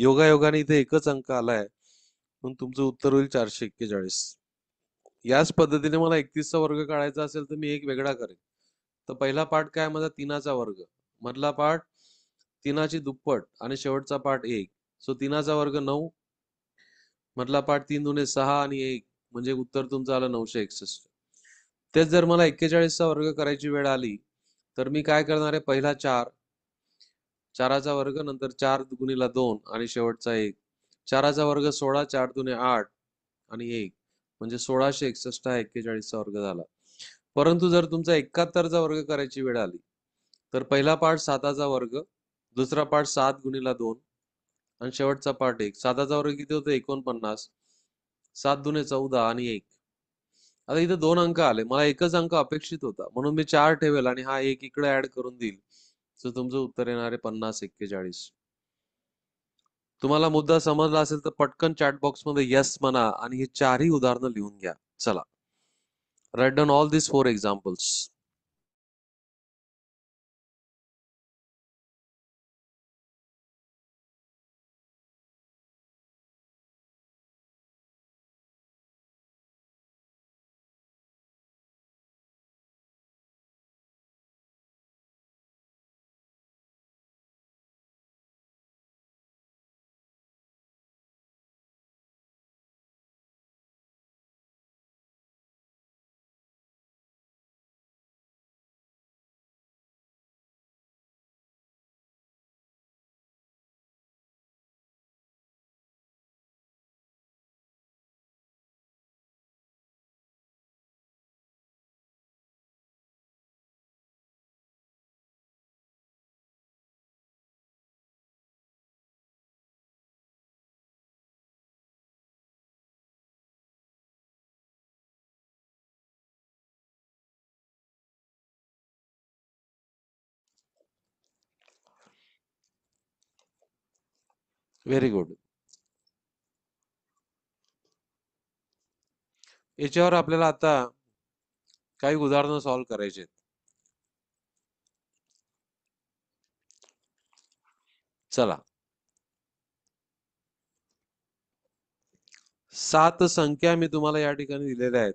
A: योगायोगाने इथे एकच अंक आलाय म्हणून तुमचं उत्तर होईल चारशे एक्केचाळीस याच पद्धतीने मला एकतीसचा वर्ग काढायचा असेल तर मी एक वेगळा करेन तर पहिला पार्ट काय माझा तिनाचा वर्ग मधला पार्ट तिनाची दुप्पट आणि शेवटचा पार्ट एक सो तिनाचा वर्ग नऊ मधला पार्ट तीन दुने सहा आणि एक म्हणजे उत्तर तुमचं आलं नऊशे एकसष्ट तेच जर मला एक्केचाळीसचा वर्ग करायची वेळ आली तर मी काय करणार आहे पहिला चार चाराचा वर्ग नंतर चार गुणीला दोन आणि शेवटचा एक चाराचा वर्ग सोळा चार दुने आठ आणि एक म्हणजे सोळाशे एकसष्ट हा एक्केचाळीसचा वर्ग झाला परंतु जर तुमचा एकाहत्तरचा वर्ग करायची वेळ आली तर पहिला पाठ साताचा वर्ग दुसरा पाठ सात गुणीला दोन आणि शेवटचा पाठ एक साताचा वर्ग किती होतो एकोणपन्नास सात दुने चौदा आणि एक आता इथे दोन अंक आले मला एकच अंक अपेक्षित होता म्हणून मी चार ठेवेल आणि हा एक इकडे ऍड करून देईल तर तुमचं उत्तर येणार आहे पन्नास एक्केचाळीस तुम्हाला मुद्दा समजला असेल तर पटकन चॅट बॉक्स मध्ये येस म्हणा आणि हे चारही उदाहरणं लिहून घ्या चला
B: write down all this four examples very good
A: याच्यावर आपल्याला आता काही उदाहरणं सॉल्व्ह करायची चला सात संख्या मी तुम्हाला या ठिकाणी दिलेल्या आहेत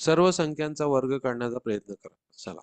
A: सर्व संख्यांचा वर्ग काढण्याचा प्रयत्न करा चला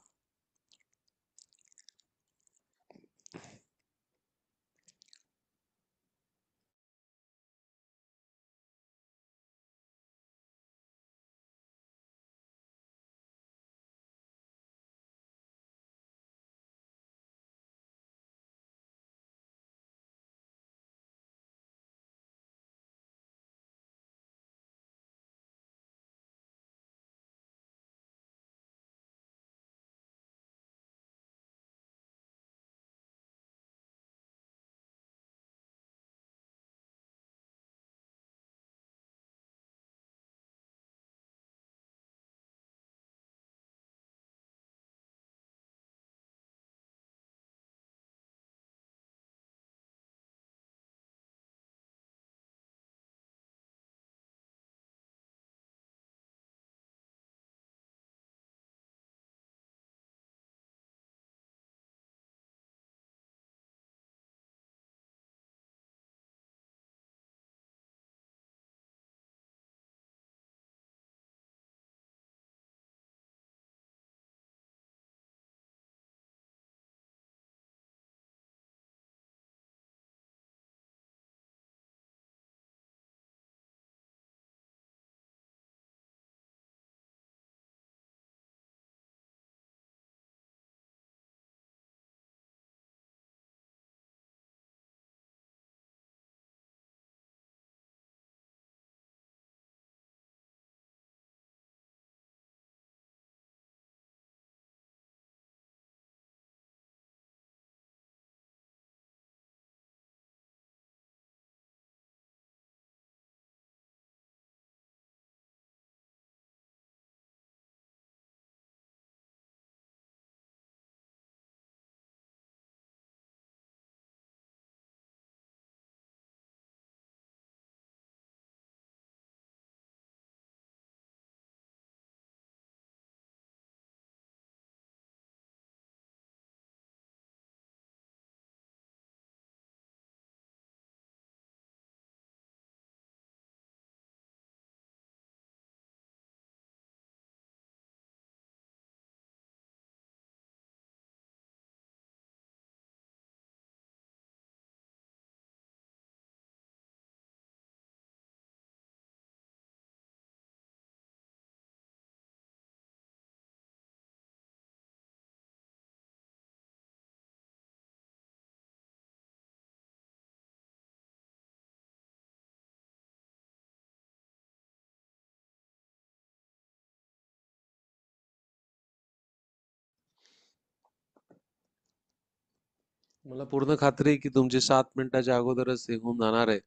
A: मला पूर्ण खात्री की तुमची सात मिनिटाच्या अगोदरच निघून जाणार आहे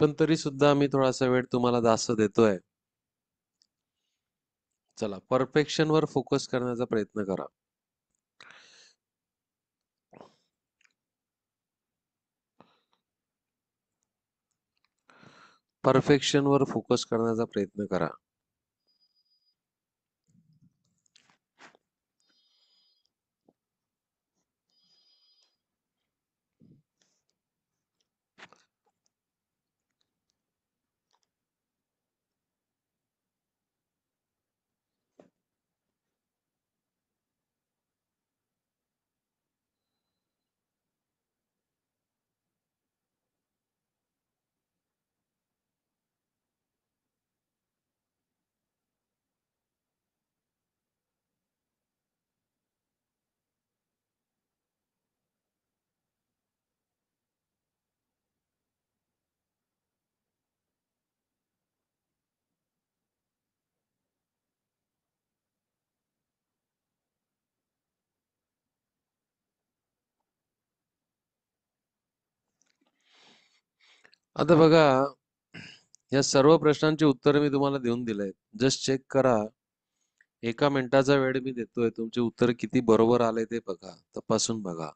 A: पण तरी सुद्धा मी थोडासा वेळ तुम्हाला जास्त देतोय चला परफेक्शन वर फोकस करण्याचा प्रयत्न करा परफेक्शन वर फोकस करण्याचा प्रयत्न करा आता बघा या सर्व प्रश्नांची उत्तर मी तुम्हाला देऊन दिले जस्ट चेक करा एका मिनिटाचा वेळ मी देतोय तुमचे उत्तर किती बरोबर आले ते बघा तपासून बघा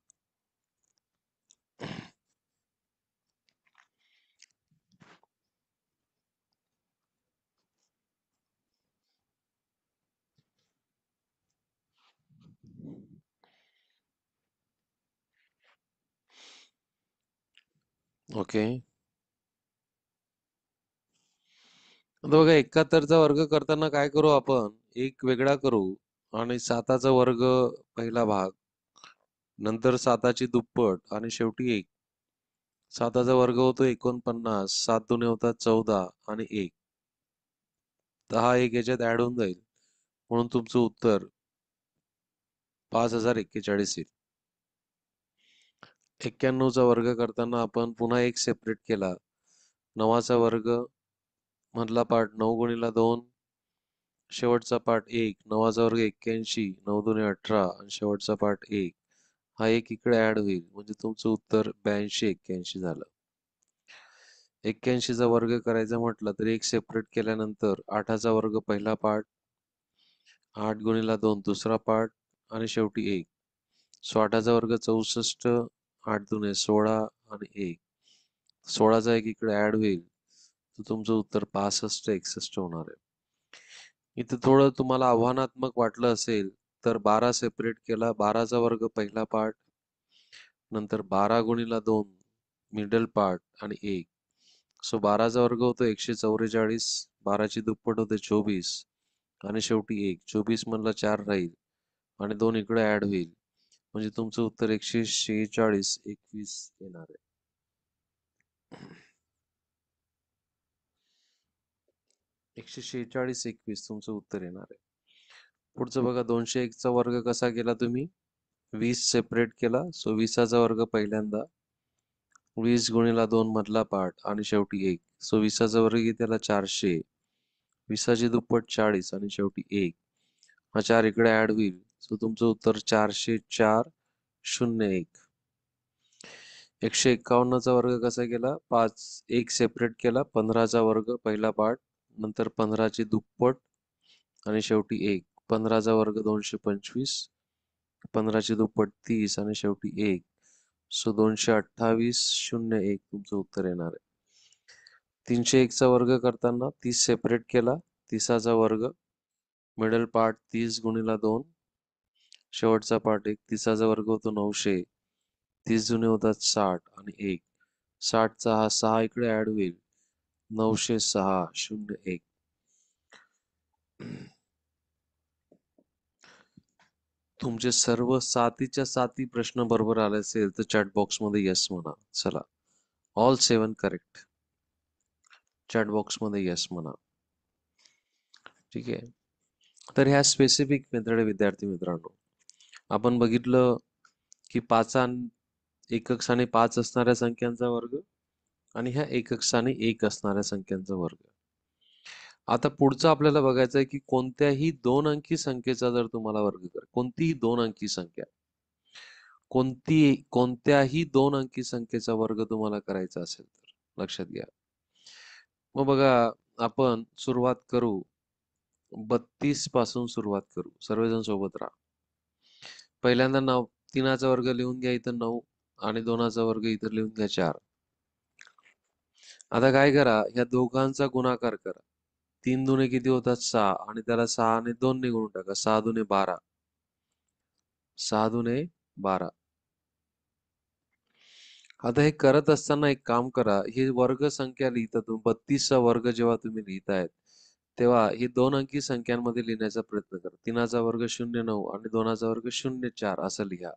A: ओके आता बघा एकाहत्तरचा वर्ग करताना काय करू आपण एक वेगळा करू आणि साताचा वर्ग पहिला भाग नंतर साताची दुप्पट आणि शेवटी एक साताचा वर्ग होतो एकोणपन्नास सात दोन्ही होतात चौदा आणि एक तर हा एक याच्यात ऍड होऊन जाईल म्हणून तुमचं उत्तर पाच हजार एक्केचाळीस येईल एक्क्याण्णवचा वर्ग करताना आपण पुन्हा एक सेपरेट केला नवाचा वर्ग मधला पाठ नऊ गुणीला दोन शेवटचा पाठ एक नवाचा वर्ग एक्क्याऐंशी नऊ दुने अठरा आणि शेवटचा पाठ एक हा एक इकडे ऍड होईल म्हणजे तुमचं उत्तर ब्याऐंशी एक्क्याऐंशी झालं एक्क्याऐंशीचा वर्ग करायचा म्हटलं तर एक सेपरेट केल्यानंतर आठाचा वर्ग पहिला पाठ आठ गुणीला दोन दुसरा पाठ आणि शेवटी एक सो आठाचा वर्ग चौसष्ट आठ दुने सोळा आणि एक सोळाचा एक इकडे ऍड होईल तुमचं उत्तर पासष्ट एकसष्ट होणार आहे इथं थोडं तुम्हाला आव्हानात्मक वाटलं असेल तर बारा सेपरेट केला बाराचा वर्ग पहिला पार्ट नंतर बारा गुणीला दोन मिडल पार्ट आणि एक सो बाराचा वर्ग होतो एकशे चौवेचाळीस बाराची दुप्पट होते चोवीस आणि शेवटी एक चोवीस मधला चार राहील आणि दोन इकडे ऍड होईल म्हणजे तुमचं उत्तर एकशे शेहेचाळीस एकवीस येणार आहे एकशे शेहेचाळीस एकवीस तुमचं उत्तर येणार आहे पुढचं बघा दोनशे एकचा वर्ग कसा केला तुम्ही वीस सेपरेट केला सो विसाचा वर्ग पहिल्यांदा वीस गुणीला दोन मधला पाठ आणि शेवटी एक सो विसाचा वर्ग त्याला चारशे विसाचे दुप्पट चाळीस आणि शेवटी एक हा चार इकडे ऍड होईल सो तुमचं उत्तर चारशे चार शून्य एक एकशे एक्कावन्नचा वर्ग कसा केला पाच एक सेपरेट केला पंधराचा वर्ग पहिला पाठ नंतर पंधराचे दुप्पट आणि शेवटी एक पंधराचा वर्ग दोनशे पंचवीस पंधराचे दुप्पट तीस आणि शेवटी एक सो दोनशे अठ्ठावीस शून्य एक तुमचं उत्तर येणार आहे तीनशे एकचा वर्ग करताना तीस सेपरेट केला तिसाचा वर्ग मिडल पार्ट तीस गुणिला दोन शेवटचा पार्ट एक तिसाचा वर्ग होतो नऊशे तीस जुने होतात साठ आणि एक साठचा हा सहा इकडे ऍड होईल नऊशे सहा शून्य एक तुमचे सर्व सातीच्या साती प्रश्न बरोबर आले असेल तर चॅट बॉक्स मध्ये यस म्हणा चला all seven correct chat box मध्ये यस म्हणा ठीक आहे तर ह्या स्पेसिफिक मेथड विद्यार्थी मित्रांनो आपण बघितलं की पाच एकक आणि पाच असणाऱ्या संख्यांचा वर्ग आणि ह्या एकक स्थानी एक असणाऱ्या संख्यांचा वर्ग आता पुढचं आपल्याला बघायचं आहे की कोणत्याही दोन अंकी संख्येचा जर तुम्हाला वर्ग कर कोणतीही दोन अंकी संख्या कोणती कोणत्याही दोन अंकी संख्येचा वर्ग तुम्हाला करायचा असेल तर लक्षात घ्या मग बघा आपण सुरुवात करू बत्तीस पासून सुरुवात करू सर्वजण सोबत राहा पहिल्यांदा नऊ तीनाचा वर्ग लिहून घ्या इथं नऊ आणि दोनाचा वर्ग इथं लिहून घ्या चार आता काय करा या दोघांचा गुणाकार करा तीन दुने किती होतात सहा आणि त्याला सहा आणि दोन ने गुणून टाका सहा दुने बारा सहा दुने बारा आता हे करत असताना एक काम करा ही वर्ग संख्या लिहिता तुम्ही बत्तीसचा वर्ग जेव्हा तुम्ही लिहितायत तेव्हा ही दोन अंकी संख्यांमध्ये लिहिण्याचा प्रयत्न करा तीनाचा वर्ग शून्य नऊ आणि दोनाचा वर्ग शून्य चार असं लिहा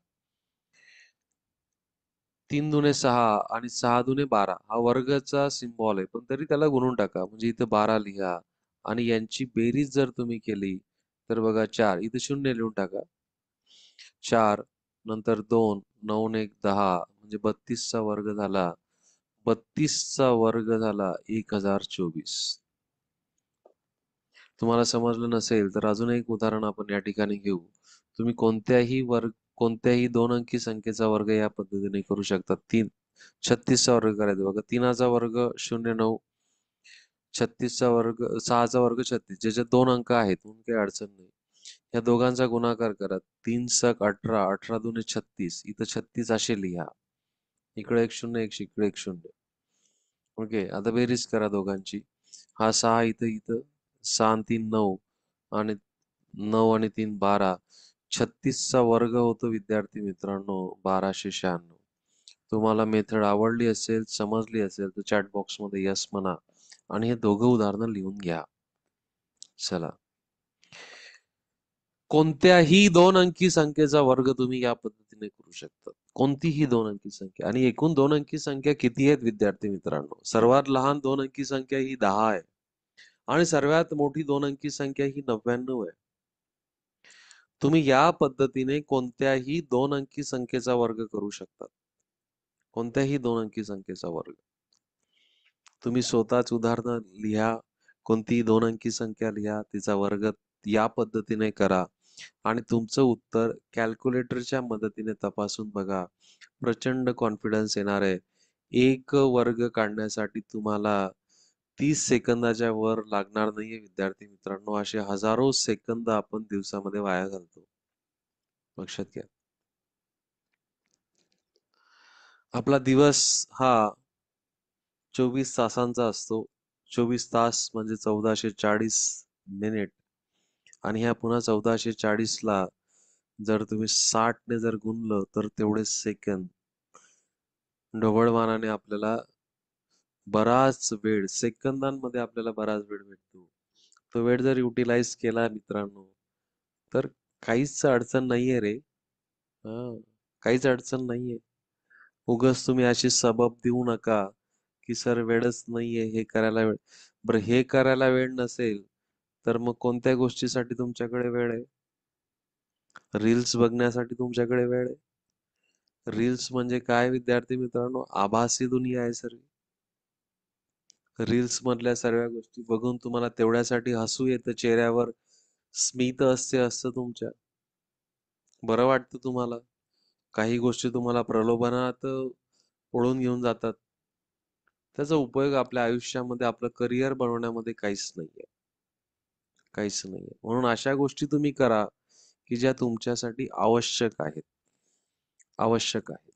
A: तीन दुने सहा आणि सहा दुने बारा हा वर्गचा सिम्बॉल आहे पण तरी त्याला गुणून टाका म्हणजे इथं बारा लिहा आणि यांची बेरीज जर तुम्ही केली तर बघा चार इथं शून्य लिहून टाका चार नंतर दोन नऊ एक दहा म्हणजे बत्तीसचा वर्ग झाला बत्तीसचा वर्ग झाला एक हजार चोवीस तुम्हाला समजलं नसेल तर अजून एक उदाहरण आपण या ठिकाणी घेऊ तुम्ही कोणत्याही वर्ग कोणत्याही दोन अंकी संख्येचा वर्ग या पद्धतीने करू शकतात तीन छत्तीसचा वर्ग करायचा बघा तीनाचा वर्ग शून्य नऊ छत्तीसचा वर्ग सहाचा वर्ग छत्तीस ज्याच्यात दोन अंक आहेत म्हणून काही अडचण नाही या दोघांचा गुणाकार करा तीन सक अठरा अठरा दोन छत्तीस इथं छत्तीस असे लिहा इकडे एक शून्य एक इकडे एक शून्य ओके आता बेरीज करा दोघांची हा सहा इथं इथं सहा तीन नऊ आणि नऊ आणि तीन बारा छत्तीसचा वर्ग होतो विद्यार्थी मित्रांनो बाराशे शहाण्णव तुम्हाला मेथड आवडली असेल समजली असेल तर चॅट मध्ये यस म्हणा आणि हे दोघं उदाहरणं लिहून घ्या चला कोणत्याही दोन अंकी संख्येचा वर्ग तुम्ही या पद्धतीने करू शकता कोणतीही दोन अंकी संख्या आणि एकूण दोन अंकी संख्या किती आहेत विद्यार्थी मित्रांनो सर्वात लहान दोन अंकी संख्या ही दहा आहे आणि सर्वात मोठी दोन अंकी संख्या ही नव्याण्णव आहे तुम्ही या पद्धतीने कोणत्याही दोन अंकी संख्येचा वर्ग करू शकतात कोणत्याही दोन अंकी संख्येचा वर्ग तुम्ही स्वतःच उदाहरण लिहा कोणतीही दोन अंकी संख्या लिहा तिचा वर्ग या पद्धतीने करा आणि तुमचं उत्तर कॅल्क्युलेटरच्या मदतीने तपासून बघा प्रचंड कॉन्फिडन्स येणार आहे एक वर्ग काढण्यासाठी तुम्हाला तीस सेकंदाच्या वर लागणार नाहीये विद्यार्थी मित्रांनो असे हजारो सेकंद आपण दिवसामध्ये वाया घालतो लक्षात घ्या आपला दिवस हा चोवीस तासांचा असतो चोवीस तास म्हणजे चौदाशे चाळीस मिनिट आणि ह्या पुन्हा चौदाशे चाळीस ला जर तुम्ही ने जर गुणलं तर तेवढे सेकंद ढोबळमानाने आपल्याला बराच वेळ सेकंदांमध्ये आपल्याला बराच वेळ भेटतो तो वेळ जर युटिलाइज केला मित्रांनो तर काहीच अडचण नाहीये रे काहीच अडचण नाहीये उगस तुम्ही अशी सबब देऊ नका की सर वेळच नाहीये हे करायला वेळ बरं हे करायला वेळ नसेल तर मग कोणत्या गोष्टीसाठी तुमच्याकडे वेळ आहे रील्स बघण्यासाठी तुमच्याकडे वेळ आहे रील्स म्हणजे काय विद्यार्थी मित्रांनो आभासी दुनिया आहे सर रील्स मधल्या सर्व गोष्टी बघून तुम्हाला तेवढ्यासाठी हसू येतं चेहऱ्यावर स्मित असते असतं तुमच्या बरं वाटतं तुम्हाला काही गोष्टी तुम्हाला प्रलोभनात ओढून घेऊन जातात त्याचा उपयोग आपल्या आयुष्यामध्ये आपलं करिअर बनवण्यामध्ये काहीच नाहीये काहीच नाहीये म्हणून अशा गोष्टी तुम्ही करा की ज्या तुमच्यासाठी आवश्यक आहेत आवश्यक आहेत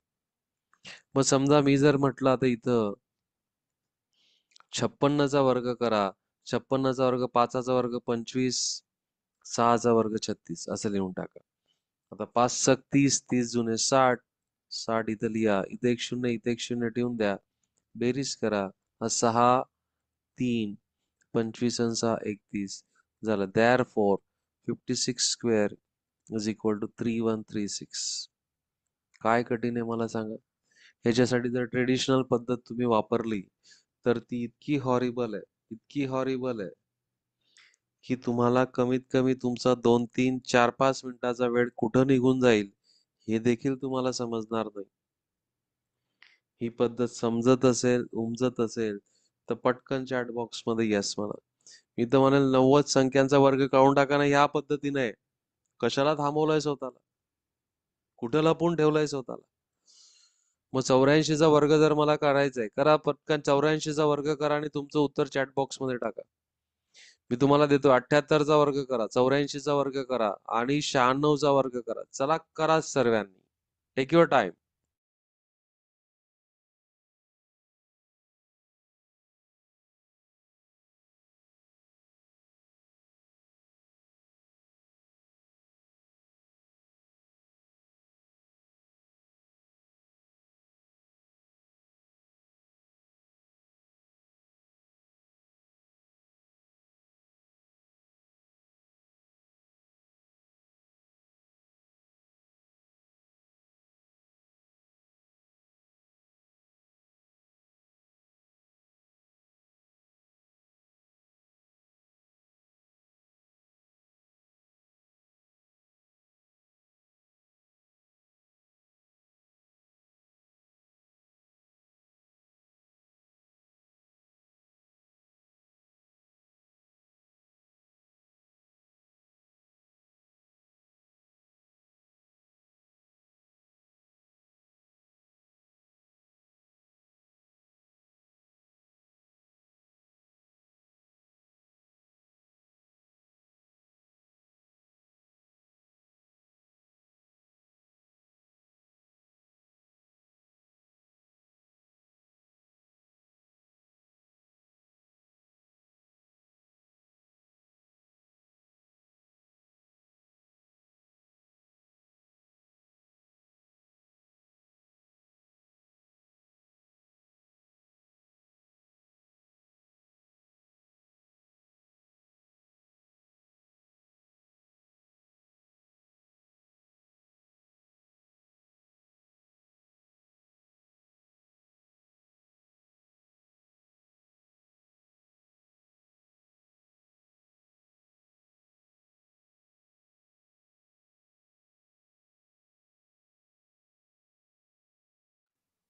A: मग समजा मी जर म्हटलं आता इथं छप्पन्नचा वर्ग करा छप्पन्नचा वर्ग पाचाचा वर्ग पंचवीस सहाचा वर्ग छत्तीस असं लिहून टाका आता पाच सक तीस तीस जुने साठ साठ इथं लिहा इथे एक शून्य इथे एक शून्य ठेवून द्या बेरीज करा सहा तीन पंचवीस आणि सहा एकतीस झालं there four fifty six square is equal to three one three six काय कठीण आहे मला सांगा ह्याच्यासाठी जर ट्रेडिशनल पद्धत तुम्ही वापरली तर ती इतकी हॉरिबल आहे इतकी हॉरिबल आहे की तुम्हाला कमीत कमी तुमचा दोन तीन चार पाच मिनिटाचा वेळ कुठं निघून जाईल हे देखील तुम्हाला समजणार नाही ही पद्धत समजत असेल उमजत असेल तर पटकन चॅट बॉक्स मध्ये येस म्हणा मी तर म्हणेल नव्वद संख्यांचा वर्ग काढून टाकाना ह्या पद्धतीने कशाला थांबवलाय स्वतःला कुठं लपून ठेवलाय स्वतःला मग चौऱ्याऐंशीचा वर्ग जर मला करायचा आहे करा पटकन चौऱ्याऐंशीचा वर्ग करा आणि तुमचं उत्तर चॅट मध्ये टाका मी तुम्हाला देतो अठ्ठ्याहत्तरचा वर्ग करा चौऱ्याऐंशीचा वर्ग करा आणि शहाण्णवचा वर्ग करा चला करा सर्वांनी
B: टेक युअर टाइम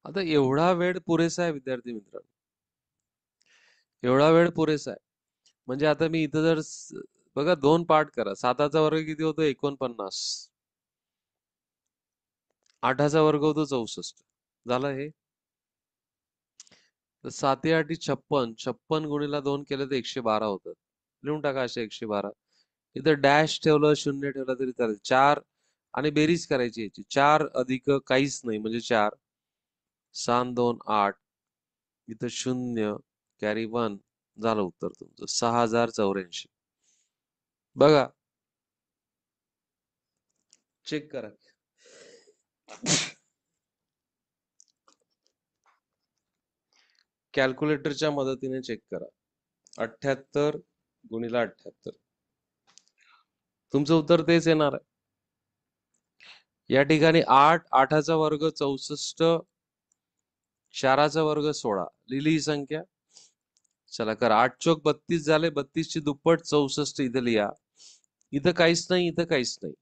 B: आता एवढा वेळ पुरेसा आहे विद्यार्थी मित्रांनो
A: एवढा वेळ पुरेसा आहे म्हणजे आता मी इथं जर बघा दोन पार्ट करा साताचा वर्ग किती होतो एकोणपन्नास आठाचा वर्ग होतो चौसष्ट झालं हे तर साते आठ छप्पन छप्पन गुणीला दोन केलं तर एकशे बारा होतात लिहून टाका असे एकशे बारा इथं डॅश ठेवलं शून्य ठेवलं तरी चालेल चार आणि बेरीज करायची याची चार अधिक काहीच नाही म्हणजे चार सहा दोन आठ इथं शून्य कॅरी वन झालं उत्तर तुमचं सहा हजार चौऱ्याऐंशी बघा चेक करा कॅल्क्युलेटरच्या मदतीने चेक करा अठ्याहत्तर गुणिला अठ्याहत्तर तुमचं उत्तर तेच येणार आहे या ठिकाणी आठ आठाचा वर्ग चौसष्ट चाराचा वर्ग सोळा लिहिली ही संख्या चला कर आठ चौक बत्तीस झाले बत्तीसची दुप्पट चौसष्ट इथं लिहा इथं काहीच नाही इथं काहीच नाही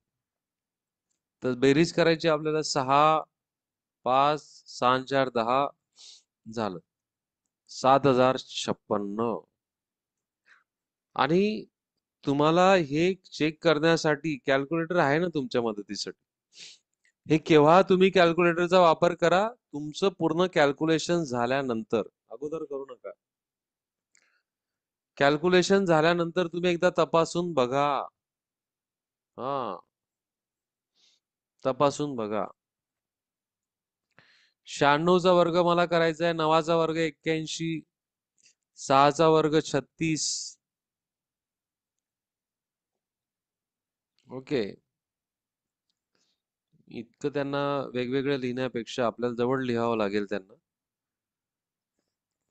A: तर बेरीज करायची आपल्याला सहा पाच सहा चार दहा झालं सात हजार छप्पन्न आणि तुम्हाला हे चेक करण्यासाठी कॅल्क्युलेटर आहे ना तुमच्या मदतीसाठी हे केव्हा तुम्ही कॅल्क्युलेटरचा वापर करा तुमचं पूर्ण कॅल्क्युलेशन झाल्यानंतर अगोदर करू नका कॅल्क्युलेशन झाल्यानंतर तुम्ही एकदा तपासून बघा हा तपासून बघा शहाण्णवचा वर्ग मला करायचा आहे नवाचा वर्ग एक्क्याऐंशी सहाचा वर्ग छत्तीस ओके इतकं त्यांना वेगवेगळं लिहिण्यापेक्षा आपल्याला जवळ लिहावं लागेल त्यांना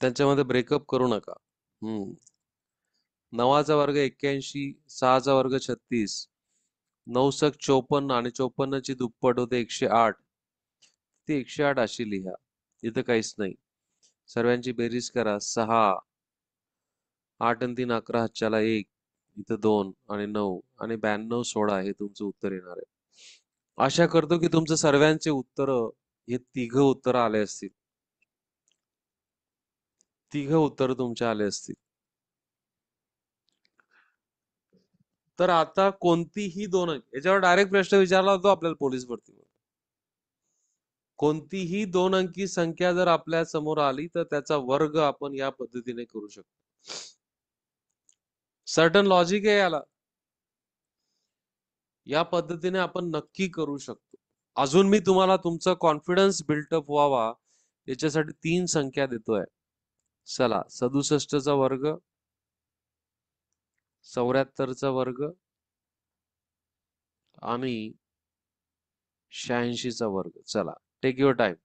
A: त्यांच्यामध्ये ब्रेकअप करू नका हम्म नवाचा वर्ग एक्क्याऐंशी सहाचा वर्ग छत्तीस सख चोपन्न आणि ची दुप्पट होते एकशे आठ ती एकशे आठ अशी लिहा इथं काहीच नाही सर्वांची बेरीज करा सहा आठ आणि तीन अकरा हजार एक इथं दोन आणि नऊ आणि ब्याण्णव सोळा हे तुमचं उत्तर येणार आहे आशा करतो की तुमचं सर्वांचे उत्तर हे तिघ उत्तर आले असतील तिघ उत्तर तुमचे आले असतील तर आता कोणतीही दोन अंकी याच्यावर डायरेक्ट प्रश्न विचारला होतो आपल्याला पोलीस भरतीवर कोणतीही दोन अंकी संख्या जर आपल्या समोर आली तर त्याचा वर्ग आपण या पद्धतीने करू शकतो सर्टन लॉजिक आहे याला या पद्धतीने आपण नक्की करू शकतो अजून मी तुम्हाला तुमचा कॉन्फिडन्स बिल्टअप व्हावा याच्यासाठी तीन संख्या देतोय चला सदुसष्टचा वर्ग चौऱ्याहत्तरचा वर्ग आणि शहाऐंशीचा वर्ग चला
B: टेक युअर टाइम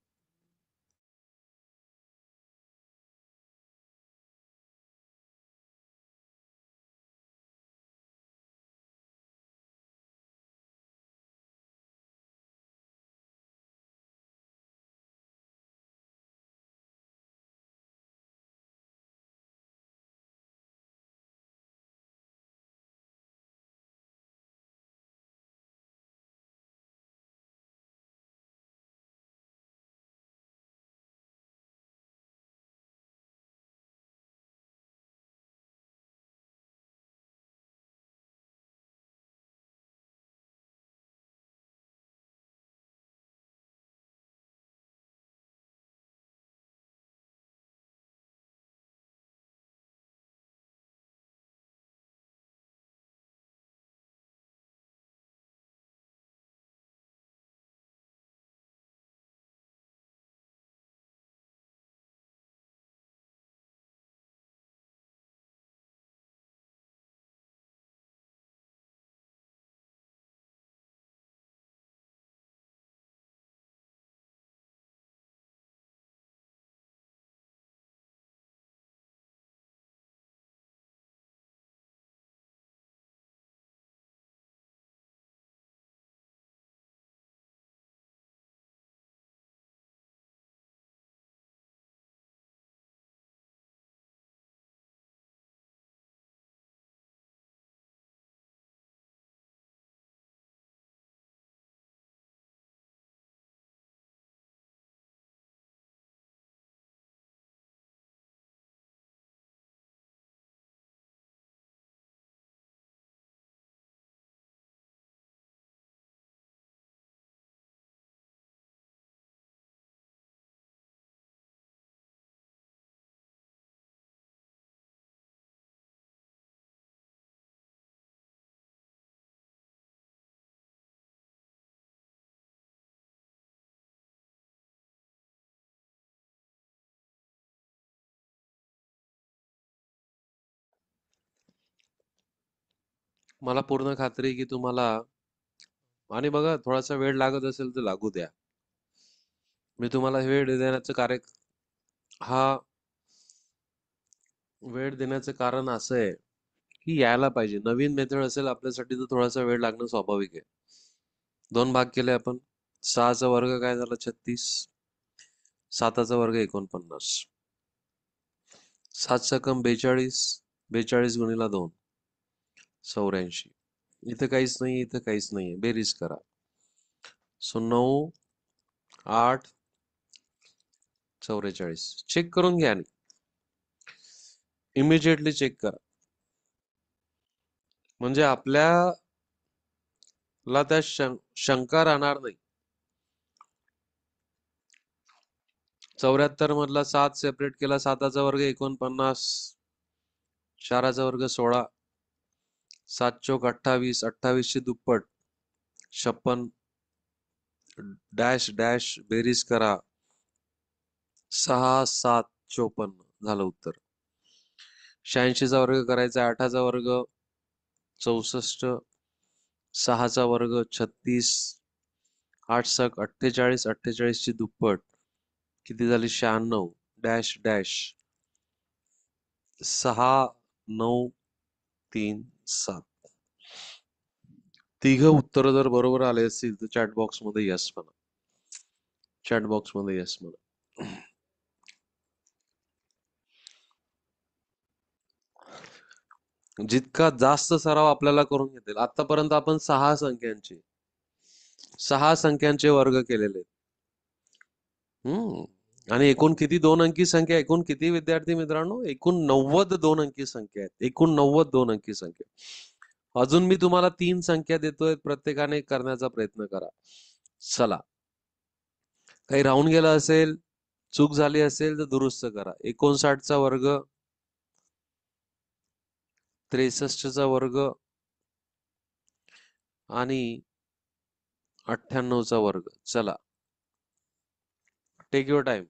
B: मला पूर्ण
A: खात्री आहे की तुम्हाला आणि बघा थोडासा वेळ लागत असेल तर लागू द्या मी तुम्हाला वेळ देण्याचं कार्य हा वेळ देण्याचं कारण असं आहे की यायला पाहिजे नवीन मेथड असेल आपल्यासाठी तर थोडासा वेळ लागणं स्वाभाविक आहे दोन भाग केले आपण सहाचा वर्ग काय झाला छत्तीस साताचा वर्ग एकोणपन्नास सात सकम बेचाळीस बेचाळीस गुणीला दोन चौऱ्याऐंशी इथं काहीच नाही इथं काहीच नाही बेरीज करा सो नऊ आठ चौवेचाळीस चेक करून घ्या आणि इमिजिएटली चेक करा म्हणजे आपल्या ला त्या शंका राहणार नाही चौऱ्याहत्तर मधला सात सेपरेट केला साताचा वर्ग एकोणपन्नास चाराचा वर्ग सोळा सात चौक अठ्ठावीस ची दुप्पट छप्पन डॅश डॅश बेरीज करा सहा सात चौपन्न झालं उत्तर शहाऐंशीचा वर्ग करायचा आठाचा वर्ग चौसष्ट सहाचा वर्ग छत्तीस आठ सक अठ्ठेचाळीस ची दुप्पट किती झाली शहाण्णव डॅश डॅश सहा नऊ तीन सात तिघ उत्तर जर बरोबर आले असतील तर चॅट बॉक्स मध्ये यस म्हणा चॅट बॉक्स मध्ये यस म्हणा जितका जास्त सराव आपल्याला करून घेतील आतापर्यंत आपण सहा संख्यांचे सहा संख्यांचे वर्ग केलेले हम्म आणि एकूण किती दोन अंकी संख्या एकूण किती विद्यार्थी मित्रांनो एकूण नव्वद दोन अंकी संख्या आहेत एकूण नव्वद दोन अंकी संख्या अजून मी तुम्हाला तीन संख्या देतोय प्रत्येकाने करण्याचा प्रयत्न करा चला काही राहून गेलं असेल चूक झाली असेल तर दुरुस्त करा एकोणसाठचा वर्ग त्रेसष्टचा वर्ग आणि चा वर्ग चला
B: टेक युअर टाइम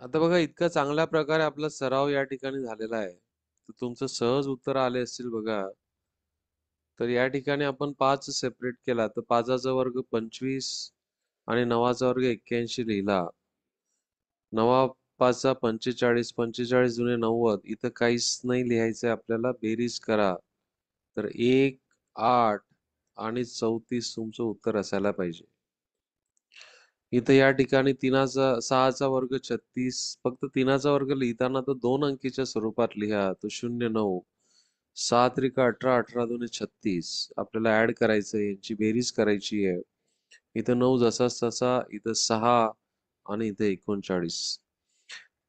B: आता बघा इतका चांगल्या प्रकारे आपला सराव या ठिकाणी झालेला आहे तर
A: तुमचं सहज उत्तर आले असतील बघा तर या ठिकाणी आपण पाच सेपरेट केला तर पाचाचा वर्ग पंचवीस आणि नवाचा वर्ग एक्क्याऐंशी लिहिला नवा पाचा पंचेचाळीस पंचेचाळीस जुने नव्वद इथं काहीच नाही लिहायचंय आपल्याला बेरीज करा तर एक आठ आणि चौतीस तुमचं उत्तर असायला पाहिजे इथं या ठिकाणी तीनाचा सहाचा वर्ग छत्तीस फक्त तीनाचा वर्ग लिहिताना तो दोन अंकीच्या स्वरूपात लिहा तो शून्य नऊ सहा त्रिका अठरा अठरा दोन छत्तीस आपल्याला ऍड करायचं आहे यांची बेरीज करायची आहे इथं नऊ जसाच तसा इथं सहा आणि इथं एकोणचाळीस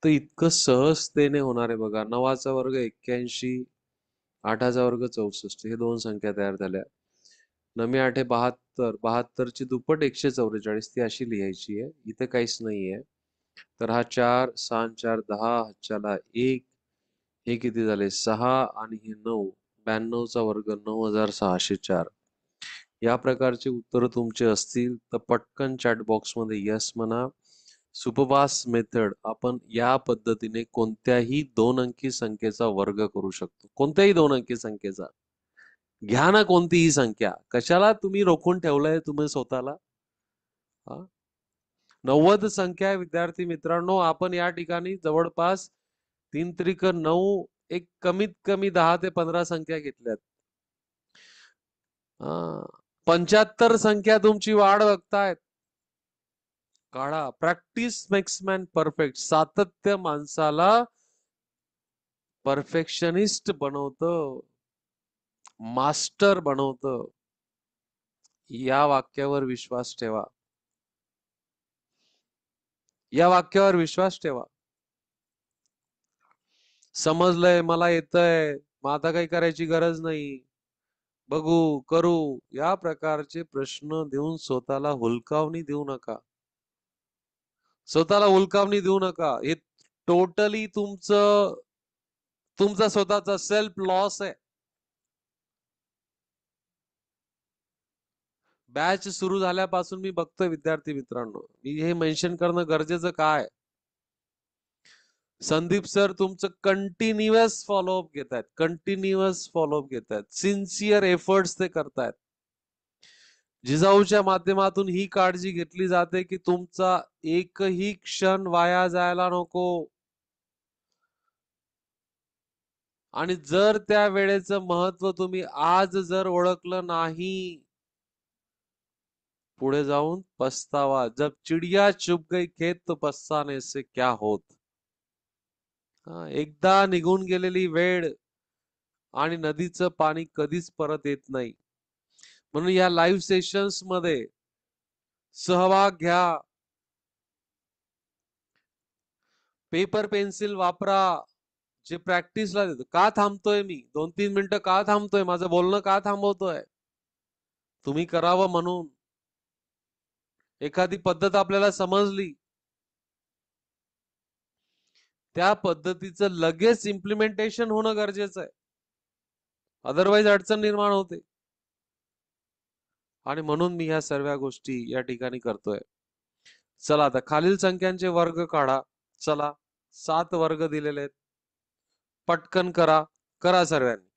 A: तर इतकं सहजतेने होणार आहे बघा नवाचा वर्ग एक्क्याऐंशी आठाचा वर्ग चौसष्ट हे दोन संख्या तयार झाल्या नमे आठे बहात्तर बहात्तरची दुप्पट एकशे चौवेचाळीस ती अशी लिहायची आहे इथं काहीच नाहीये तर हा चार सहा चार दहा हच्याला एक हे किती झाले सहा आणि हे नऊ ब्याण्णवचा वर्ग नऊ हजार सहाशे चार या प्रकारचे उत्तर तुमचे असतील तर पटकन चॅट मध्ये यस म्हणा सुपवास मेथड आपण या पद्धतीने कोणत्याही दोन अंकी संख्येचा वर्ग करू शकतो कोणत्याही दोन अंकी संख्येचा घ्या ना कोणतीही संख्या कशाला तुम्ही रोखून ठेवलंय तुम्ही स्वतःला नव्वद संख्या विद्यार्थी मित्रांनो आपण या ठिकाणी जवळपास तीन त्रिक नऊ एक कमीत कमी दहा ते पंधरा संख्या घेतल्यात पंच्याहत्तर संख्या तुमची वाढ बघतायत काढा प्रॅक्टिस मेक्स मॅन परफेक्ट सातत्य माणसाला परफेक्शनिस्ट बनवतं मास्टर बनवत या वाक्यावर विश्वास ठेवा या वाक्यावर विश्वास ठेवा समजलंय मला येतंय मग आता काही करायची गरज नाही बघू करू या प्रकारचे प्रश्न देऊन स्वतःला हुलकावणी देऊ नका स्वतःला हुलकावणी देऊ नका हे टोटली तुमचं तुमचा स्वतःचा सेल्फ लॉस आहे बॅच सुरू झाल्यापासून मी बघतोय विद्यार्थी मित्रांनो मी हे मेन्शन करणं गरजेचं काय संदीप सर तुमचं कंटिन्युअस फॉलोअप घेत आहेत कंटिन्युअस फॉलोअप घेत आहेत सिन्सिअर एफर्ट्स ते करतायत जिजाऊच्या माध्यमातून ही काळजी घेतली जाते की तुमचा एकही क्षण वाया जायला नको आणि जर त्या वेळेचं महत्व तुम्ही आज जर ओळखलं नाही पुढे जाऊन पस्तावा जब चिडिया चुप गई खेत तो पस्ताने से क्या होत एकदा निघून गेलेली वेळ आणि नदीचं पाणी कधीच परत येत नाही म्हणून या लाईव्ह सेशन्स मध्ये सहभाग घ्या पेपर पेन्सिल वापरा जे प्रॅक्टिसला देतो का थांबतोय मी दोन तीन मिनिटं का थांबतोय माझं बोलणं का थांबवतोय तुम्ही करावं म्हणून एखादी पद्धत आपल्याला समजली त्या पद्धतीचं लगेच इम्प्लिमेंटेशन होणं गरजेचं आहे अदरवाईज अडचण निर्माण होते आणि म्हणून मी ह्या सर्व गोष्टी या ठिकाणी करतोय चला आता खालील संख्यांचे वर्ग काढा चला सात वर्ग दिलेले आहेत पटकन करा
B: करा सर्वांनी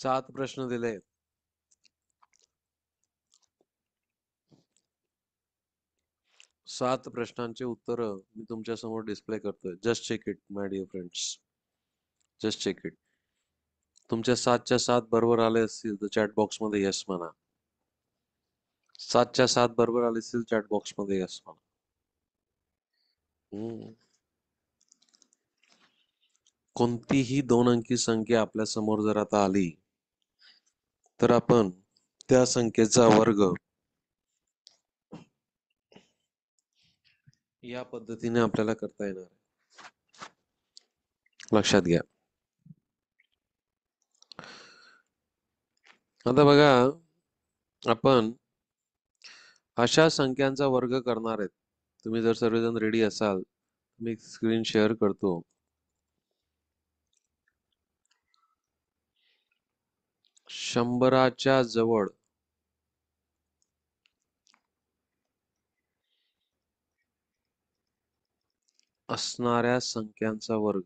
B: सात प्रश्न दिले
A: सात प्रश्नांचे उत्तर मी तुमच्या समोर डिस्प्ले करतोय just check it my dear friends just check it तुमच्या सातच्या सात बरोबर आले असतील तर चॅट बॉक्स मध्ये यस म्हणा सातच्या सात बरोबर आले असतील चॅट बॉक्स मध्ये यस म्हणा कोणतीही दोन अंकी संख्या आपल्या समोर जर आता आली तर आपण त्या संख्येचा वर्ग या पद्धतीने आपल्याला करता येणार लक्षात घ्या आता बघा आपण अशा संख्यांचा वर्ग करणार आहेत तुम्ही जर सर्वजण रेडी असाल मी स्क्रीन शेअर करतो शंभराच्या जवळ असणाऱ्या संख्यांचा वर्ग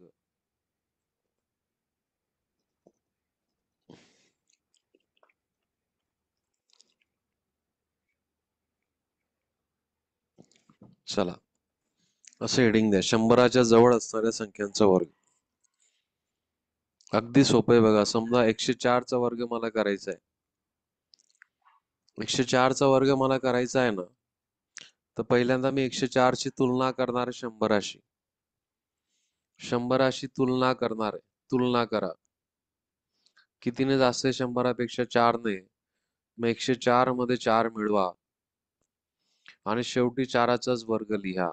A: चला असं हेडिंग द्या शंभराच्या जवळ असणाऱ्या संख्यांचा वर्ग अगदी सोपं आहे बघा समजा एकशे चारचा वर्ग मला करायचा आहे एकशे चारचा वर्ग मला करायचा आहे ना तर पहिल्यांदा मी एकशे ची तुलना करणार आहे शंभराशी शंभराशी तुलना करणार आहे तुलना करा कितीने जास्त आहे शंभरापेक्षा चारने मग एकशे चार मध्ये चार मिळवा आणि शेवटी चाराचाच वर्ग लिहा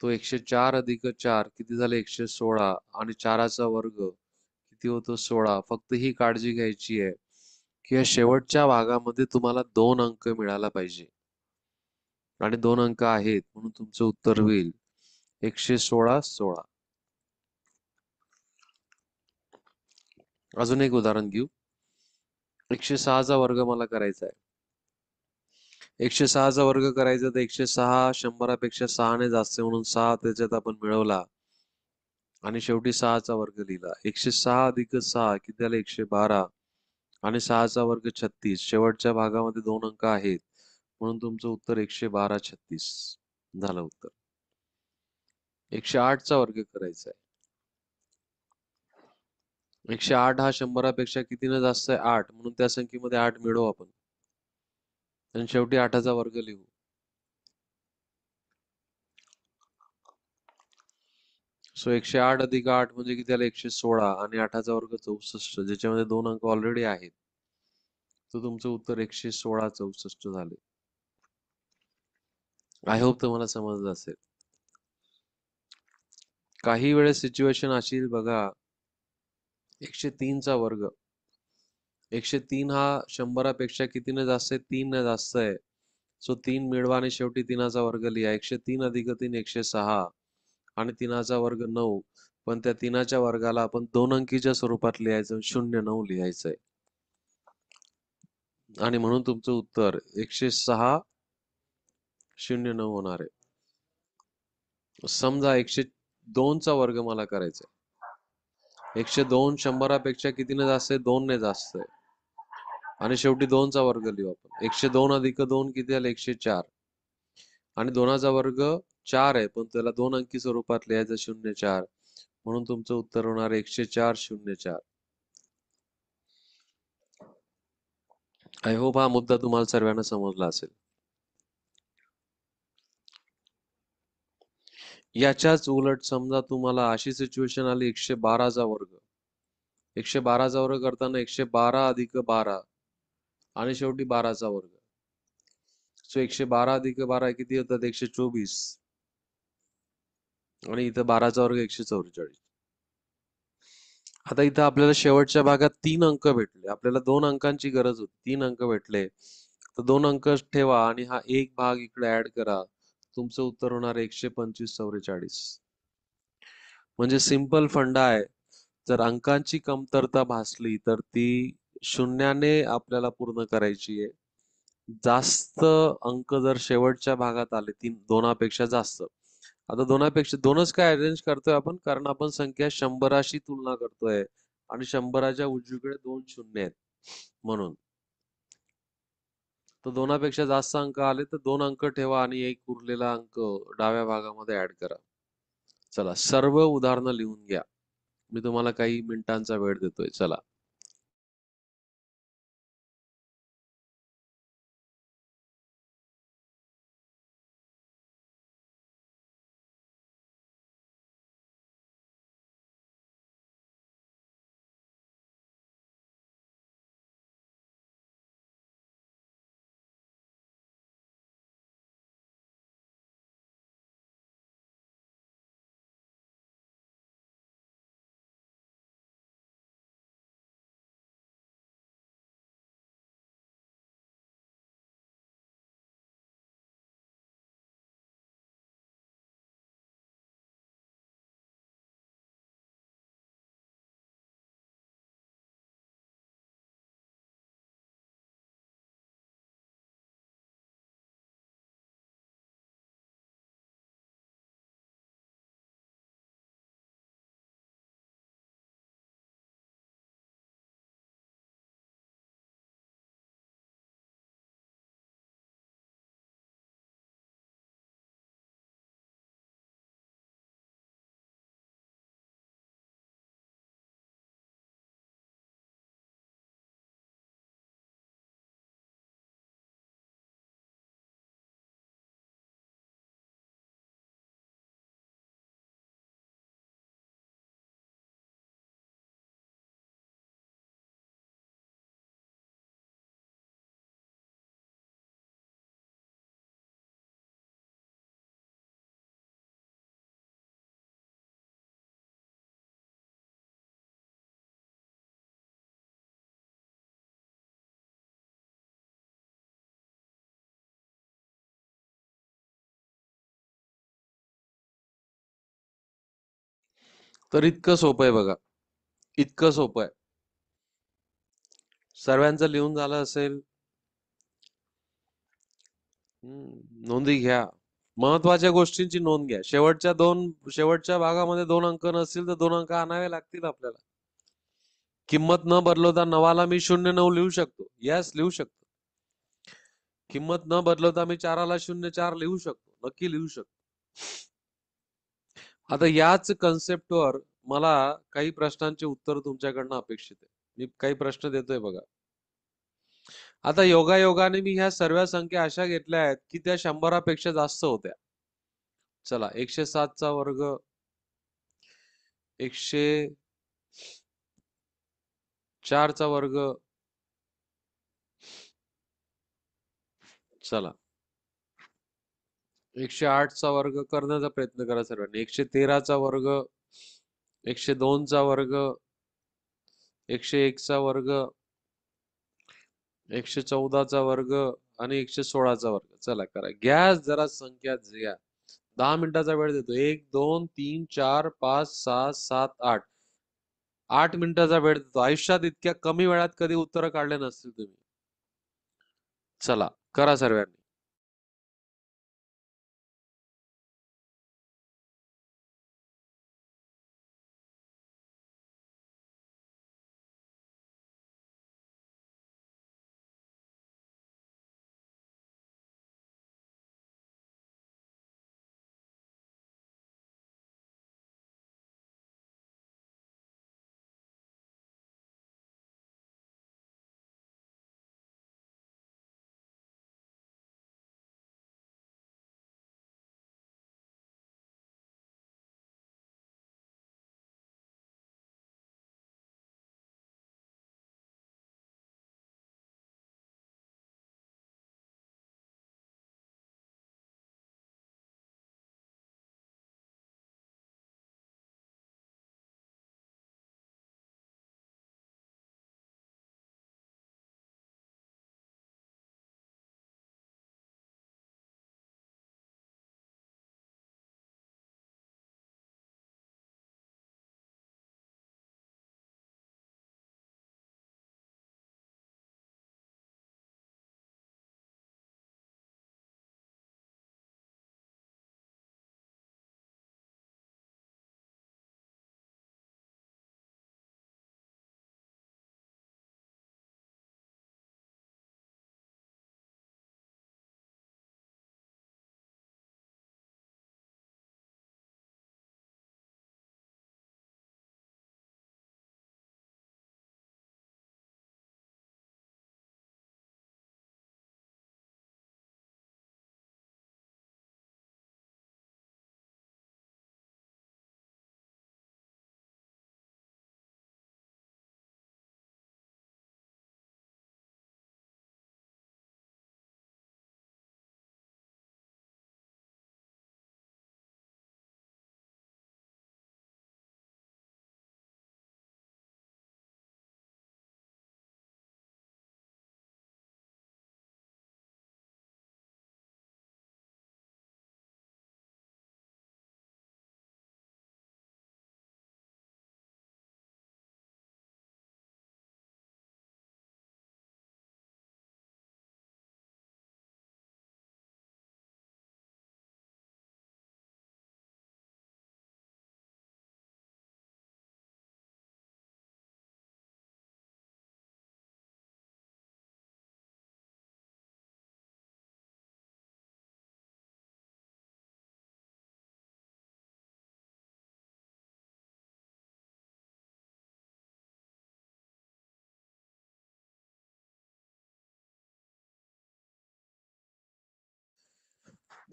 A: तो एकशे चार अधिक चार किती झाले एकशे सोळा आणि चाराचा वर्ग किती होतो सोळा फक्त ही काळजी घ्यायची आहे की या शेवटच्या भागामध्ये तुम्हाला दोन अंक मिळाला पाहिजे आणि दोन अंक आहेत म्हणून तुमचं उत्तर होईल एकशे सोळा सोळा अजून एक उदाहरण घेऊ एकशे सहाचा वर्ग मला करायचा आहे एकशे सहाचा वर्ग करायचा तर एकशे सहा शंभरापेक्षा सहाने जास्त म्हणून सहा त्याच्यात आपण मिळवला आणि शेवटी सहाचा वर्ग लिहिला एकशे सहा अधिक सहा किती झाले एकशे बारा आणि सहाचा वर्ग छत्तीस शेवटच्या भागामध्ये दोन अंक आहेत म्हणून तुमचं उत्तर एकशे बारा छत्तीस झालं उत्तर एकशे आठचा वर्ग करायचा आहे एकशे आठ हा शंभरापेक्षा कितीनं जास्त आहे आठ म्हणून त्या संख्येमध्ये आठ मिळवू आपण आणि शेवटी आठाचा वर्ग लिहू सो एकशे आठ अधिक आठ म्हणजे किती आला एकशे सोळा आणि आठाचा वर्ग चौसष्ट ज्याच्यामध्ये दोन अंक ऑलरेडी आहेत तर तुमचं उत्तर एकशे सोळा चौसष्ट झाले आय होप तुम्हाला समजलं असेल काही वेळेस सिच्युएशन असेल बघा एकशे तीनचा वर्ग एकशे तीन हा शंभरापेक्षा कितीने जास्त आहे तीन जास्त आहे सो तीन मिळवा आणि शेवटी तिनाचा वर्ग लिहा एकशे तीन अधिक तीन एकशे सहा आणि तिनाचा वर्ग नऊ पण त्या तिनाच्या वर्गाला आपण दोन अंकीच्या स्वरूपात लिहायचं शून्य नऊ लिहायचंय आणि म्हणून तुमचं उत्तर एकशे सहा शून्य नऊ होणार आहे समजा एकशे दोनचा वर्ग मला करायचा एकशे दोन शंभरापेक्षा कितीने जास्त आहे दोन ने जास्त आहे आणि शेवटी दोनचा वर्ग लिहू आपण एकशे दोन अधिक दोन किती आले एकशे चार आणि दोनाचा वर्ग चार आहे पण त्याला दोन अंकी स्वरूपात लिहायचं शून्य चार म्हणून तुमचं उत्तर होणार एकशे चार शून्य चार आय होप हा मुद्दा तुम्हाला सर्वांना समजला असेल याच्याच उलट समजा तुम्हाला अशी सिच्युएशन आली एकशे बाराचा वर्ग एकशे बाराचा वर्ग करताना एकशे बारा अधिक बारा आणि शेवटी बाराचा वर्ग सो एकशे बारा अधिक बारा किती होतात एकशे चोवीस आणि इथं बाराचा वर्ग एकशे चौवेचाळीस आता इथं आपल्याला शेवटच्या भागात तीन अंक भेटले आपल्याला दोन अंकांची गरज होती तीन अंक भेटले तर दोन अंक ठेवा आणि हा एक भाग इकडे ऍड करा तुमचं उत्तर होणार एकशे पंचवीस चौवेचाळीस म्हणजे सिंपल फंडा आहे जर अंकांची कमतरता भासली तर ती शून्याने आपल्याला पूर्ण करायची आहे जास्त अंक जर शेवटच्या भागात आले तीन दोनापेक्षा जास्त आता दोनापेक्षा दोनच काय अरेंज करतोय आपण कारण आपण संख्या शंभराशी तुलना करतोय आणि शंभराच्या उजवीकडे दोन शून्य आहेत म्हणून तर दोनापेक्षा जास्त अंक आले तर दोन अंक ठेवा आणि एक उरलेला अंक डाव्या भागामध्ये ऍड करा चला सर्व उदाहरणं लिहून घ्या
B: मी तुम्हाला काही मिनिटांचा वेळ देतोय चला तर इतकं सोपं आहे बघा इतकं सोपं आहे सर्वांचं लिहून
A: झालं असेल नोंदी घ्या महत्वाच्या गोष्टींची नोंद घ्या शेवटच्या दोन शेवटच्या भागामध्ये दोन अंक नसतील तर दोन अंक आणावे लागतील आपल्याला किंमत न बदलवता नवाला मी शून्य नऊ लिहू शकतो यस लिहू शकतो किंमत न बदलवता मी चाराला शून्य चार लिहू शकतो नक्की लिहू शकतो आता याच कन्सेप्टवर मला काही प्रश्नांचे उत्तर तुमच्याकडनं अपेक्षित आहे मी काही प्रश्न देतोय बघा आता योगायोगाने मी ह्या सर्व संख्या अशा घेतल्या आहेत की त्या शंभरापेक्षा जास्त होत्या चला एकशे चा वर्ग एकशे चारचा वर्ग चला एकशे आठचा वर्ग करण्याचा प्रयत्न करा सर्वांनी एकशे तेराचा वर्ग एकशे दोनचा वर्ग एकशे एकचा वर्ग एकशे चौदाचा वर्ग आणि एकशे सोळाचा वर्ग चला करा गॅस जरा संख्या घ्या दहा मिनिटाचा वेळ देतो एक दोन तीन चार पाच सहा सात आठ आठ मिनिटाचा वेळ देतो आयुष्यात इतक्या कमी वेळात कधी उत्तरं काढले नसतील तुम्ही
B: चला करा सर्वांनी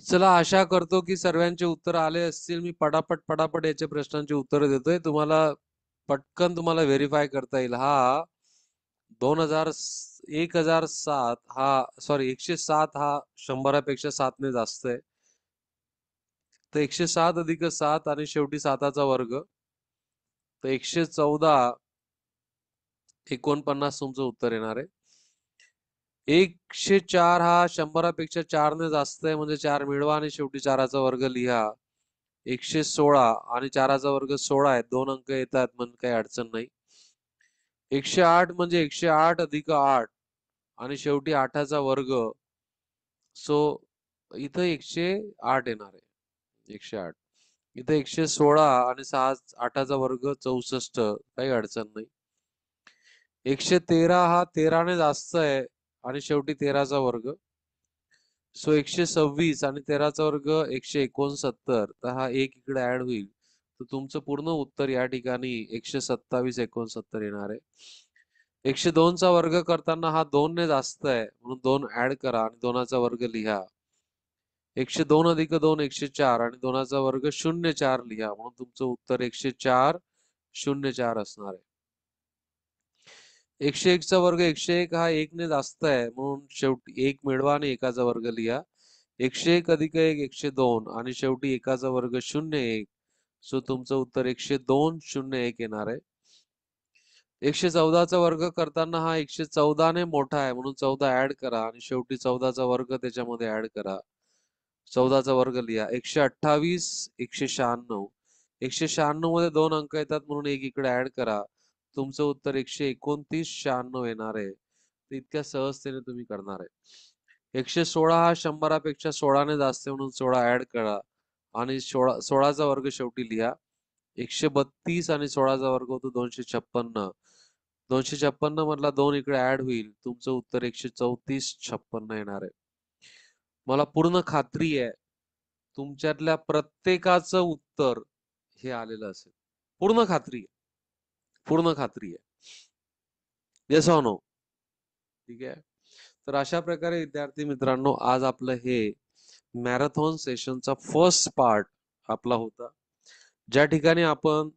B: चला आशा
A: करतो की सर्वांचे उत्तर आले असतील मी पटापट पटापट याच्या प्रश्नांची उत्तर देतोय तुम्हाला पटकन तुम्हाला व्हेरीफाय करता येईल हा दोन हजार एक हजार सात हा सॉरी एकशे सात हा शंभरापेक्षा सातने जास्त आहे तर एकशे सात अधिक सात आणि शेवटी साताचा वर्ग तर एकशे चौदा एकोणपन्नास तुमचं उत्तर येणार आहे एकशे चार हा शंभरापेक्षा चारने जास्त आहे म्हणजे चार मिळवा आणि शेवटी चाराचा वर्ग लिहा एकशे सोळा आणि चाराचा वर्ग सोळा आहे दोन अंक येतात म्हणून काही अडचण नाही एकशे आठ म्हणजे एकशे आठ अधिक आठ आणि शेवटी आठाचा वर्ग सो इथं एकशे आठ येणार आहे एकशे आठ इथं एकशे सोळा आणि सहा आठाचा वर्ग चौसष्ट काही अडचण नाही एकशे तेरा हा तेराने जास्त आहे आणि शेवटी तेराचा वर्ग सो एकशे सव्वीस आणि तेराचा वर्ग एकशे एकोणसत्तर तर हा एक इकडे ऍड होईल तर तुमचं पूर्ण उत्तर या ठिकाणी एकशे सत्तावीस एकोणसत्तर येणार आहे एकशे दोनचा वर्ग करताना हा दोन ने जास्त आहे म्हणून दोन ऍड करा आणि दोनाचा वर्ग लिहा एकशे दोन अधिक दोन एकशे चार आणि दोनाचा वर्ग शून्य चार लिहा म्हणून तुमचं उत्तर एकशे चार शून्य चार असणार आहे एकशे एकचा वर्ग एकशे एक हा ने जास्त आहे म्हणून शेवटी एक मिळवा आणि एकाचा वर्ग लिहा एकशे एक अधिक एक एकशे दोन आणि शेवटी एकाचा वर्ग शून्य एक सो तुमचं उत्तर एकशे दोन शून्य एक येणार आहे एकशे चौदाचा वर्ग करताना हा एकशे ने मोठा आहे म्हणून चौदा ऍड करा आणि शेवटी चौदाचा वर्ग त्याच्यामध्ये ऍड करा चौदाचा वर्ग लिहा एकशे अठ्ठावीस एकशे शहाण्णव एकशे शहाण्णव मध्ये दोन अंक येतात म्हणून एक इकडे ऍड करा तुमचं उत्तर एकशे एकोणतीस शहाण्णव येणार आहे इतक्या सहजतेने तुम्ही करणार आहे एकशे सोळा हा शंभरापेक्षा सोळाने जास्त म्हणून सोळा ऍड करा आणि सोळा सोळाचा वर्ग शेवटी लिहा एकशे बत्तीस आणि सोळाचा वर्ग होतो दोनशे छप्पन्न दोनशे छप्पन्न मधला दोन इकडे ऍड होईल तुमचं उत्तर एकशे चौतीस छप्पन्न येणार आहे मला पूर्ण खात्री आहे तुमच्यातल्या प्रत्येकाचं उत्तर हे आलेलं असेल पूर्ण खात्री आहे पूर्ण खात्री आहे येस नो ठीक आहे तर अशा प्रकारे विद्यार्थी मित्रांनो आज आपलं हे मॅरेथॉन सेशनचा फर्स्ट पार्ट आपला होता ज्या ठिकाणी आपण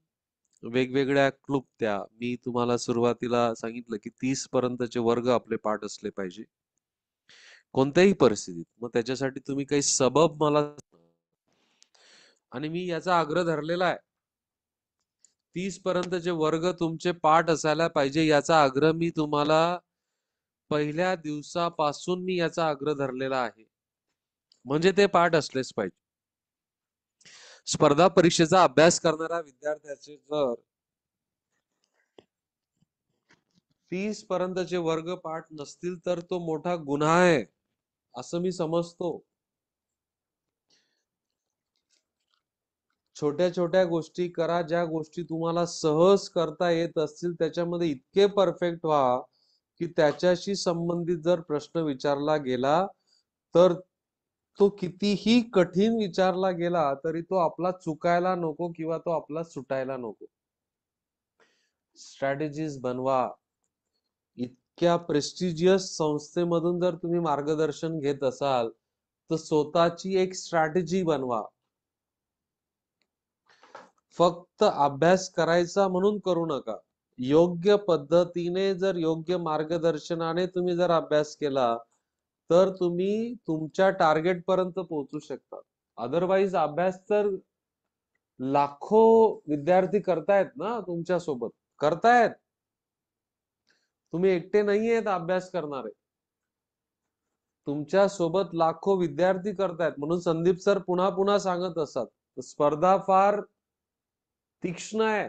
A: वेगवेगळ्या क्लुप्त्या मी तुम्हाला सुरुवातीला सांगितलं की तीस पर्यंतचे वर्ग आपले पाठ असले पाहिजे कोणत्याही परिस्थितीत मग त्याच्यासाठी तुम्ही काही सबब मला आणि मी याचा आग्रह धरलेला आहे तीस पर्यंतचे वर्ग तुमचे पाठ असायला पाहिजे याचा आग्रह मी तुम्हाला पहिल्या दिवसापासून मी याचा आग्रह धरलेला आहे म्हणजे ते पाठ असलेच पाहिजे स्पर्धा परीक्षेचा अभ्यास करणाऱ्या विद्यार्थ्याचे जर तीस पर्यंतचे वर्ग पाठ नसतील तर तो मोठा गुन्हा आहे असं मी समजतो छोट्या छोट्या गोष्टी करा ज्या गोष्टी तुम्हाला सहज करता येत असतील त्याच्यामध्ये इतके परफेक्ट व्हा की त्याच्याशी संबंधित जर प्रश्न विचारला गेला तर तो कितीही कठीण विचारला गेला तरी तो आपला चुकायला नको किंवा तो आपला सुटायला नको स्ट्रॅटेजीज बनवा इतक्या प्रेस्टिजियस संस्थेमधून जर तुम्ही मार्गदर्शन घेत असाल तर स्वतःची एक स्ट्रॅटेजी बनवा फक्त अभ्यास करायचा म्हणून करू नका योग्य पद्धतीने जर योग्य मार्गदर्शनाने तुम्ही जर अभ्यास केला तर तुम्ही तुमच्या टार्गेट पर्यंत पोहोचू शकता अदरवाईज अभ्यास तर लाखो विद्यार्थी करतायत ना तुमच्या सोबत करतायत तुम्ही एकटे नाही आहेत अभ्यास करणारे तुमच्या सोबत लाखो विद्यार्थी करतायत म्हणून संदीप सर पुन्हा पुन्हा सांगत असतात स्पर्धा फार तीक्ष्ण आहे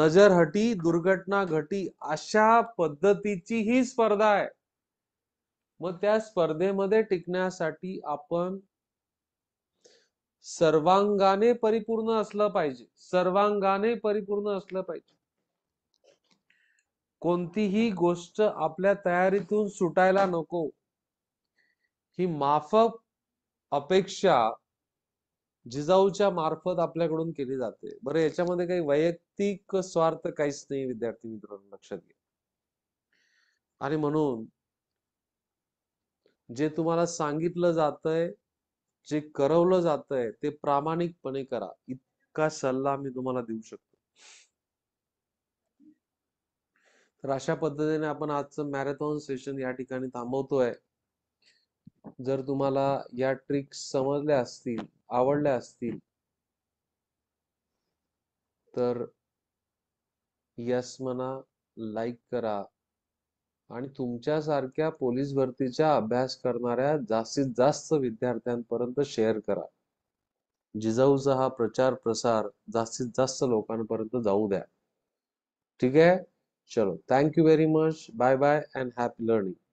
A: नजर हटी दुर्घटना घटी अशा पद्धतीची ही स्पर्धा आहे मग त्या स्पर्धेमध्ये टिकण्यासाठी आपण सर्वांगाने परिपूर्ण असलं पाहिजे सर्वांगाने परिपूर्ण असलं पाहिजे कोणतीही गोष्ट आपल्या तयारीतून सुटायला नको ही माफक अपेक्षा जिजाऊच्या मार्फत आपल्याकडून केली जाते बरं याच्यामध्ये काही वैयक्तिक स्वार्थ काहीच नाही विद्यार्थी मित्रांनो लक्षात घ्या आणि म्हणून जे तुम्हाला सांगितलं आहे जे करवलं जातंय ते प्रामाणिकपणे करा इतका सल्ला मी तुम्हाला देऊ शकतो तर अशा पद्धतीने आपण आजचं मॅरेथॉन सेशन या ठिकाणी थांबवतोय जर तुम्हाला या ट्रिक्स समजल्या असतील आवडल्या असतील तर यस म्हणा लाईक करा आणि तुमच्यासारख्या पोलीस भरतीचा अभ्यास करणाऱ्या जास्तीत जास्त विद्यार्थ्यांपर्यंत शेअर करा जिजाऊचा हा प्रचार प्रसार जास्तीत जास्त लोकांपर्यंत जाऊ द्या ठीक आहे चलो thank you very much bye bye and happy learning